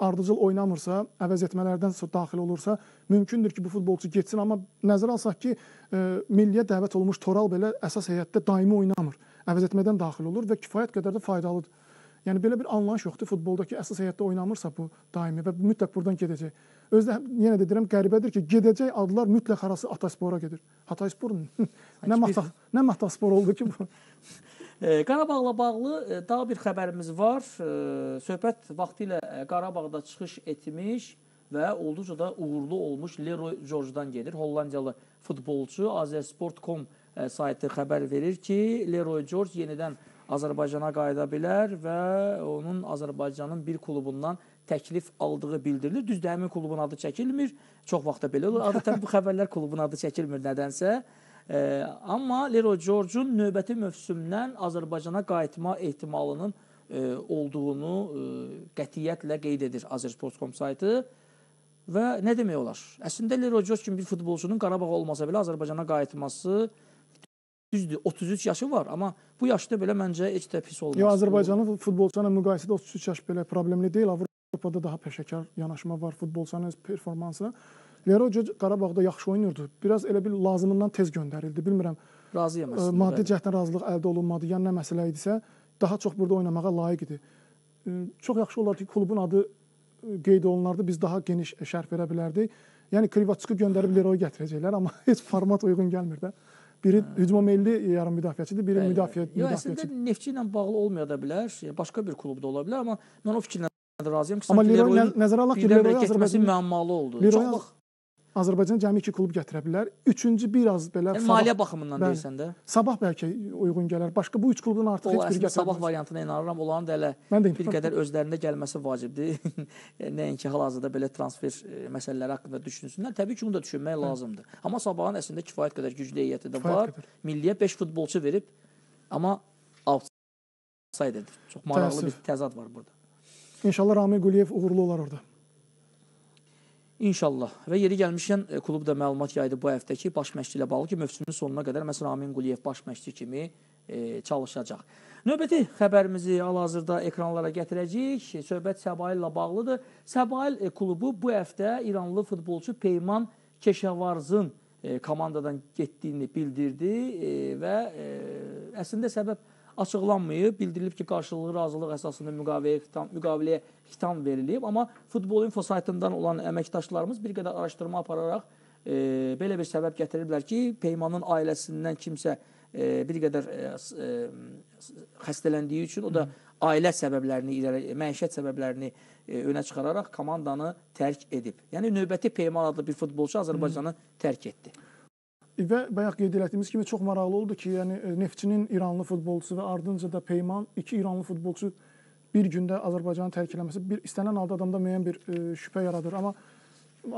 ardıcıl oynamırsa, əvəz etmələrdən daxil olursa, mümkündür ki, bu futbolçu getsin. Amma nəzərə alsaq ki, e, milliyə dəvət olmuş Toral belə əsas heyətdə daimi oynamır. Əvəz etmədən daxil olur və kifayət qədər də faydalıdır. Yəni belə bir anlayış yoxdur futboldakı əsas həyatda oynamırsa bu daimi və bu mütləq burdan gedəcək. Özdə yenə də deyirəm qəribədir ki, gedəcək adlar mütləq arası Ataspora gedir. Hatayspor nə mata nə mataspor oldu ki bu? Qarabağla bağlı e, daha bir xəbərimiz var. Söhbət vaxtı ilə e, Qarabağda çıxış etmiş və olduqca da uğurlu olmuş Leroy George-dan gedir. Hollandiyalı futbolçu azersport.com e, saytı xəbər verir ki, Leroy George yenidən Azərbaycana qayıda bilər və onun Azərbaycanın bir klubundan təklif aldığı bildirilir. Düzdür, həmin klubun adı çəkilmir. Çox vaxta belə olur. Adətən bu xəbərlər klubun adı çəkilmir nədənsə. Amma Lero George-un növbəti mövsümdən Azərbaycana qayıtma ehtimalının e, olduğunu e, qətiyyətlə qeyd edir Azərsport.com saytı. Və nə demək olar? Əslində Leroy George kimi bir futbolçunun Qarabağ olmasa belə Azərbaycana qayıtması düzdür, 33 yaşı var, amma bu yaşda belə məncə heç də pis olmaz. Yox, Azərbaycanın futbolçuna müqayisədə 33 yaş belə problemli deyil. Avropada daha peşəkar yanaşma var futbolçunun öz performansına. Leroy Qarabağda yaxşı oynayırdı. Biraz elə bil lazımından tez göndərildi. Bilmirəm. Razıyam əslində. Maddi cəhətdən razılıq əldə olunmadı. Yəni nə məsələ idisə, daha çox burada oynamağa layiq idi. Çox yaxşı olardı ki, klubun adı qeyd olunardı. Biz daha geniş şərh verə bilərdik. Yəni Krivatçıqı göndərib Leroy gətirəcəklər, amma heç format uyğun gəlmir də. Biri hə. hücuma meylli yarım müdafiəçidir, biri Bəli. müdafiə müdafiəçidir. Yəni Neftçi ilə bağlı olmaya da bilər, başqa bir klubda ola bilər, amma mən o fikirlə razıyam ki, amma Leroy nəzərə alaq ki, Leroy Azərbaycan müəmmalı oldu. Leroy Çox vaxt Azərbaycan cəmi 2 klub gətirə bilər. Üçüncü biraz belə e, maliyyə baxımından bəli, deyirsən də. Sabah bəlkə uyğun gələr. Başqa bu 3 klubdan artıq o, heç biri gətirməz. Sabah variantına inanıram. Onların da hələ bir inanıram. qədər özlərində gəlməsi vacibdir. E, nəinki hal-hazırda belə transfer e, məsələləri haqqında düşünsünlər. Təbii ki, bunu da düşünmək bəli. lazımdır. Amma sabahın əslində kifayət qədər güclü heyəti də var. Milliyə 5 futbolçu verib amma outside edir. Çox maraqlı Təəssüf. bir təzad var burada. İnşallah Rami Quliyev uğurlu olar orada. İnşallah. Və yeri gəlmişkən e, klub da məlumat yaydı bu həftə ki, baş məşqi ilə bağlı ki, mövsümün sonuna qədər məsələn Amin Quliyev baş məşqi kimi e, çalışacaq. Növbəti xəbərimizi hal-hazırda ekranlara gətirəcəyik. Söhbət Səbail ilə bağlıdır. Səbail e, klubu bu həftə İranlı futbolçu Peyman Keşavarzın e, komandadan getdiyini bildirdi e, və e, əslində səbəb açıqlanmayıb. Bildirilib ki, qarşılıqlı razılıq əsasında müqaviləyə xitam, müqaviləyə xitam verilib. Amma futbol info saytından olan əməkdaşlarımız bir qədər araşdırma apararaq e, belə bir səbəb gətiriblər ki, Peymanın ailəsindən kimsə e, bir qədər e, e, xəstələndiyi üçün o da ailə səbəblərini, məişət səbəblərini e, önə çıxararaq komandanı tərk edib. Yəni növbəti Peyman adlı bir futbolçu Azərbaycanı tərk etdi. E, və bayaq qeyd etdiyimiz kimi çox maraqlı oldu ki, yəni e, Neftçinin İranlı futbolçusu və ardınca da Peyman iki İranlı futbolçu bir gündə Azərbaycanı tərk eləməsi bir istənilən halda adamda müəyyən bir e, şübhə yaradır. Amma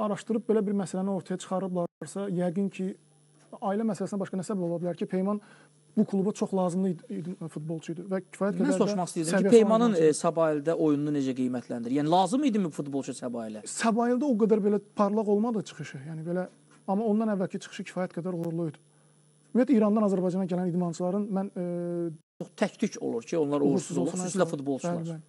araşdırıb belə bir məsələni ortaya çıxarıblarsa, yəqin ki ailə məsələsinə başqa nə səbəb ola bilər ki, Peyman bu kluba çox lazımlı e, futbolçu idi və kifayət qədər Mən soruşmaq istəyirəm ki, Peymanın e, Səbaildə oyununu necə qiymətləndirir? Yəni lazım idimi futbolçu Səbailə? Səbaildə o qədər belə parlaq olmadı çıxışı. Yəni belə Amma ondan əvvəlki çıxışı kifayət qədər uğurlu idi. Ümumiyyətlə İrandan Azərbaycana gələn idmançıların mən e, çox e, tək-tük olur ki, onlar uğursuz olur, xüsusilə futbolçular. Bəli, bəli.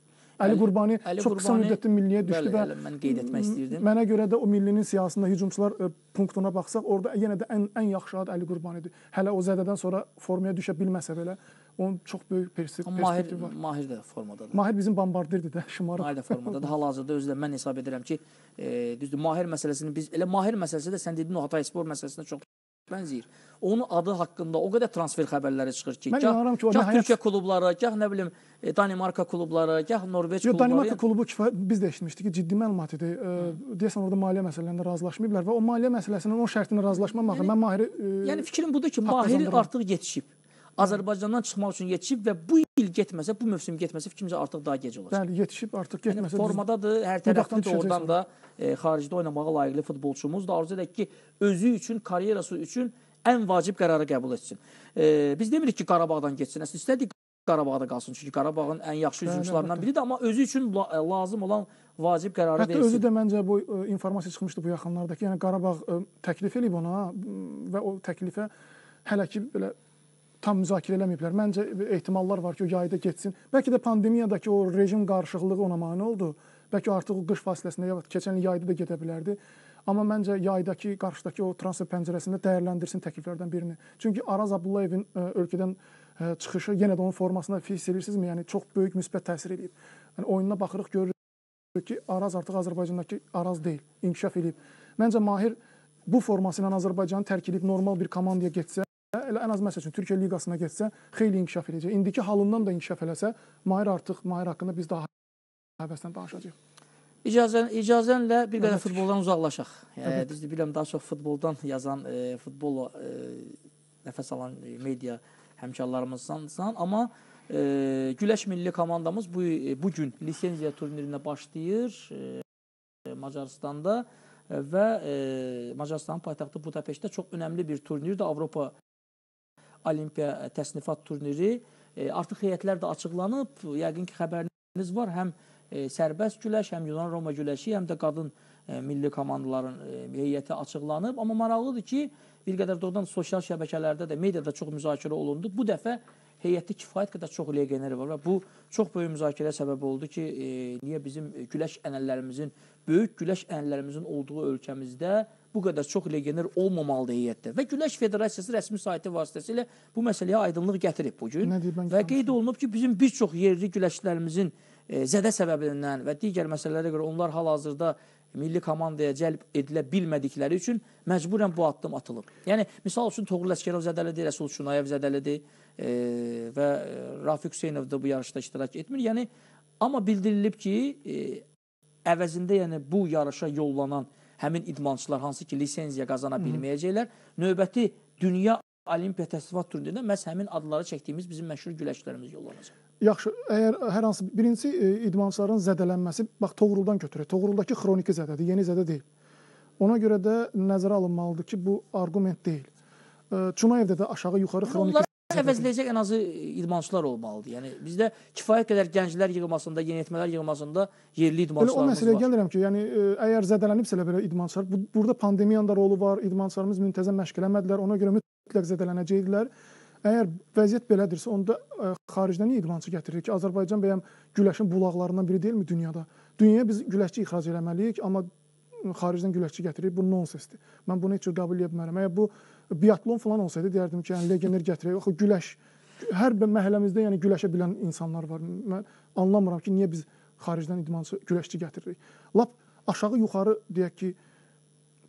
Əli Qurbani Əli çox Qurbani, qısa müddətdə milliyə düşdü bəli, və bəli, mən qeyd etmək istəyirdim. Mənə görə də o millinin siyasətində hücumçular ə, e, punktuna baxsaq, orada yenə də ən ən yaxşı ad Əli Qurbanidir. Hələ o zədədən sonra formaya düşə bilməsə belə Onun çox böyük perspektivi Mahir, var. Mahir də formadadır. Mahir bizim bombardirdir də, şımarıq. Mahir də formadadır. Hal-hazırda özü də mən hesab edirəm ki, e, düzdür, Mahir məsələsini biz elə Mahir məsələsi də sən dedin o Hatay Spor məsələsinə çox bənzəyir. Onun adı haqqında o qədər transfer xəbərləri çıxır ki, mən gah, ki, gah nəhayət... Türkiyə klubları, gah nə bilim e, Danimarka klubları, gah Norveç Yo, klubları. Danimarka klubu kifayət biz də eşitmişdik ki, ciddi məlumat idi. E, deyəsən orada maliyyə məsələlərində razılaşmayıblar və o maliyyə məsələsindən o şərtinə razılaşmamaq yəni, mən Mahiri e, Yəni fikrim budur ki, Mahiri artıq yetişib. Azərbaycandan çıxmaq üçün yetişib və bu il getməsə, bu mövsüm getməsə fikrimcə artıq daha gec olacaq. Bəli, yetişib, artıq yəni getməsə. Yəni, formadadır, hər tərəfdən doğrudan da e, xaricdə oynamağa layiqli futbolçumuz da arzu edək ki, özü üçün, karyerası üçün ən vacib qərarı qəbul etsin. E, biz demirik ki, Qarabağdan getsin. Əslində istədik Qarabağda qalsın. Çünki Qarabağın ən yaxşı hücumçularından biridir, amma özü üçün e, lazım olan vacib qərarı versin. Hətta özü də məncə bu ə, e, informasiya çıxmışdı bu yaxınlardakı. Yəni Qarabağ ə, e, təklif eləyib ona və o təklifə hələ ki belə tam müzakirə eləməyiblər. Məncə e, ehtimallar var ki, o yayda getsin. Bəlkə də pandemiyadakı o rejim qarışıqlığı ona mane oldu. Bəlkə artıq o qış fasiləsində ya keçən il yayda da gedə bilərdi. Amma məncə yaydakı qarşıdakı o transfer pəncərəsində dəyərləndirsin təkliflərdən birini. Çünki Araz Abdullayevin e, ölkədən e, çıxışı yenə də onun formasına hiss edirsinizmi? Yəni çox böyük müsbət təsir eləyib. Yəni oyununa baxırıq görürük ki, Araz artıq Azərbaycandakı Araz deyil, inkişaf eləyib. Məncə Mahir bu forması ilə Azərbaycanı tərk edib normal bir komandaya getsə elə ən az məsəl üçün Türkiyə liqasına getsə xeyli inkişaf edəcək. İndiki halından da inkişaf eləsə, Mahir artıq Mahir haqqında biz daha həvəslə danışacağıq. İcazən, icazənlə bir qədər evet. futboldan uzaqlaşaq. Yəni düzdür, bilirəm daha çox futboldan yazan, e, futbolla e, nəfəs alan e, media həmkarlarımızsansan, amma e, güləş milli komandamız bu e, bu gün lisenziya turnirinə başlayır e, Macaristanda e, və e, Macarıstanın paytaxtı Budapeştdə çox önəmli bir turnirdir Avropa olimpiya e, təsnifat turniri e, artıq heyətlər də açıqlanıb. Yəqin ki, xəbəriniz var. Həm e, sərbəst güləş, həm Yunan-Roma güləşi, həm də qadın milli komandaların heyəti açıqlanıb. Amma maraqlıdır ki, bir qədər də oradan sosial şəbəkələrdə də, mediada çox müzakirə olundu. Bu dəfə heyətdə kifayət qədər çox legioner var və bu çox böyük müzakirə səbəb oldu ki, e, niyə bizim güləş ənəllərimizin, böyük güləş ənəllərimizin olduğu ölkəmizdə bu qədər çox legioner olmamalıdır heyətdə. Və Güləş Federasiyası rəsmi saytı vasitəsilə bu məsələyə aydınlıq gətirib bu gün. Və qeyd olunub ki, bizim bir çox yerli güləşçilərimizin e, zədə səbəbindən və digər məsələlərə görə onlar hal-hazırda milli komandaya cəlb edilə bilmədikləri üçün məcburən bu addım atılıb. Yəni, misal üçün Toğrul Əskərov zədəlidir, Rəsul Şunayev zədəlidir e, və e, Rafiq Hüseynov da bu yarışda iştirak etmir. Yəni, amma bildirilib ki, e, əvəzində yəni, bu yarışa yollanan həmin idmançılar hansı ki lisenziya qazana bilməyəcəklər. Növbəti dünya olimpiya təsərrüfat turunda məhz həmin adları çəkdiyimiz bizim məşhur güləşçilərimiz yollanacaq. Yaxşı, əgər hər hansı birinci e, idmançıların zədələnməsi bax Toğruldan götürək. Toğruldakı xroniki zədədir, yeni zədə deyil. Ona görə də nəzərə alınmalıdır ki, bu arqument deyil. E, Çunayevdə də aşağı-yuxarı xroniki Əvəzləyəcək ən azı idmançılar olmalıdır. Yəni bizdə kifayət qədər gənclər yığmasında, yeniyetmələr yığmasında yerli idmançılarımız var. Elə o məsələyə var. gəlirəm ki, yəni e, əgər zədələnibsə elə belə idmançılar, bu, burada pandemiyanın da rolu var. İdmançılarımız müntəzəm məşq eləmədilər, ona görə mütləq zədələnəcəkdilər. Əgər vəziyyət belədirsə, onda ə, e, xaricdən niyə idmançı gətiririk ki, Azərbaycan bəyəm güləşin bulaqlarından biri deyilmi dünyada? Dünyaya biz güləşçi ixrac eləməliyik, amma e, xaricdən güləşçi gətirir. Bu nonsensdir. Mən bunu heç cür qəbul edə bilmərəm. Əgər bu biatlon falan olsaydı deyərdim ki, yəni legioner gətirək, axı güləş hər bir məhəlləmizdə yəni güləşə bilən insanlar var. Mən anlamıram ki, niyə biz xaricdən idmançı güləşçi gətiririk. Lap aşağı yuxarı deyək ki,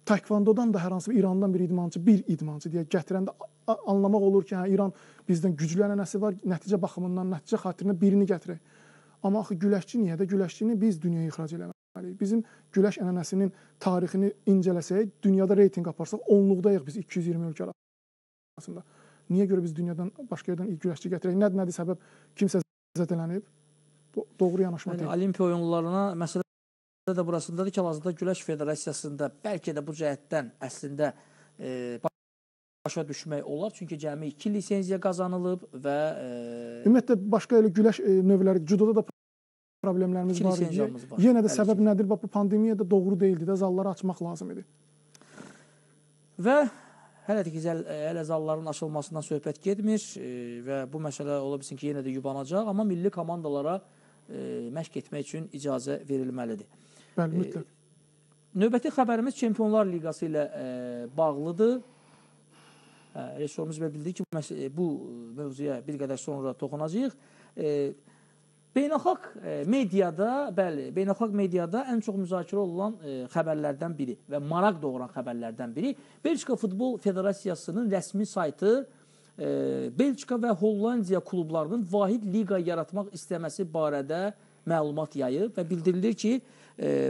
taekvondodan da hər hansı bir İrandan bir idmançı, bir idmançı deyə gətirəndə anlamaq olur ki, hə İran bizdən güclü ənənəsi var, nəticə baxımından, nəticə xatirinə birini gətirək. Amma axı güləşçi niyə də güləşçini biz dünyaya ixrac eləməliyik? Bizim güləş ənənəsinin tarixini incələsək, dünyada reyting aparsaq, onluqdayıq biz 220 ölkə arasında. Niyə görə biz dünyadan başqa yerdən ilk güləşçi gətirək? Nədir, nədir səbəb? Kimsə zədələnib? Bu doğru yanaşma yəni, deyil. Olimpiya oyunlarına məsələ də burasındadır ki, Hazırda Güləş Federasiyasında bəlkə də bu cəhətdən əslində e, başa düşmək olar. Çünki cəmi 2 lisenziya qazanılıb və e... ümumiyyətlə başqa elə güləş e, növləri, judoda da problemlərimiz var idi. Var. Yenə də Hələ səbəb ki. nədir? Bax bu pandemiya da doğru deyildi də zalları açmaq lazım idi. Və hələ də ki e, hələ zalların açılmasından söhbət getmir e, və bu məsələ ola bilsin ki, yenə də yubanacaq, amma milli komandalara e, məşq etmək üçün icazə verilməlidir. Bəli, mütləq. Növbəti xəbərimiz Çempionlar Liqası ilə bağlıdır. Rəsorumuz bildirdi ki, bu mövzuya bir qədər sonra toxunacağıq. Beynəlxalq e, mediada, bəli, beynəlxalq mediada ən çox müzakirə olunan e, xəbərlərdən biri və maraq doğuran xəbərlərdən biri Belçika Futbol Federasiyasının rəsmi saytı e, Belçika və Hollandiya klublarının vahid liqa yaratmaq istəməsi barədə məlumat yayıb və bildirilir ki,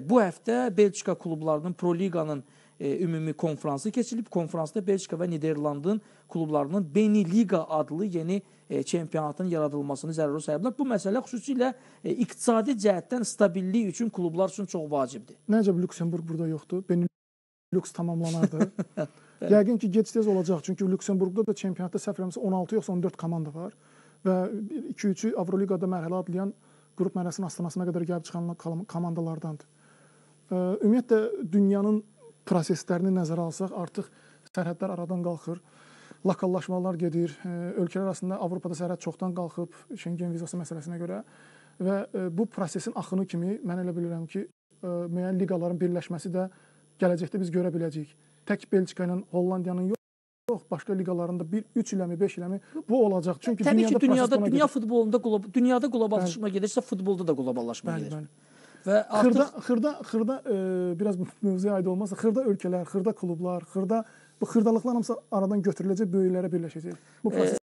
bu həftə Belçika klublarının Pro Liqanın e, ümumi konfransı keçilib. Konfransda Belçika və Niderlandın klublarının Beniliga adlı yeni e, çempionatın yaradılmasını zəruri sayıblar. Bu məsələ xüsusilə e, iqtisadi cəhətdən stabillik üçün klublar üçün çox vacibdir. Nəcəb Lüksemburq burada yoxdur. Benilux tamamlanardı. Yəqin ki, gec-tez olacaq. Çünki Lüksemburqda da çempionatda səhv eləmirsə 16 yoxsa 14 komanda var və 2-3-ü Avroliqada mərhələ adlayan qrup mərhələsinin astanasına qədər gəlib çıxan komandalardandır. E, ümumiyyətlə dünyanın proseslərini nəzərə alsaq, artıq sərhədlər aradan qalxır. Lokallaşmalar gedir. E, ölkələr arasında Avropada sərhəd çoxdan qalxıb Şengen vizası məsələsinə görə və e, bu prosesin axını kimi mən elə bilirəm ki, e, müəyyən liqaların birləşməsi də gələcəkdə biz görə biləcəyik. Tək Belçika ilə Hollandiyanın yox Yox, başqa liqalarında 1 3 iləmi, 5 iləmi bu olacaq. Çünki Təbii dünyada ki, dünyada dünya gedir. futbolunda qlobal dünyada qloballaşma gedirsə, futbolda da qloballaşma bəli, gedir. Bəli. Və artıq... xırda xırda xırda e, biraz bu mövzuya aid olmazsa xırda ölkələr, xırda klublar, xırda bu xırdalıqlar hamısı aradan götürüləcək, böyüklərə birləşəcək. Bu proses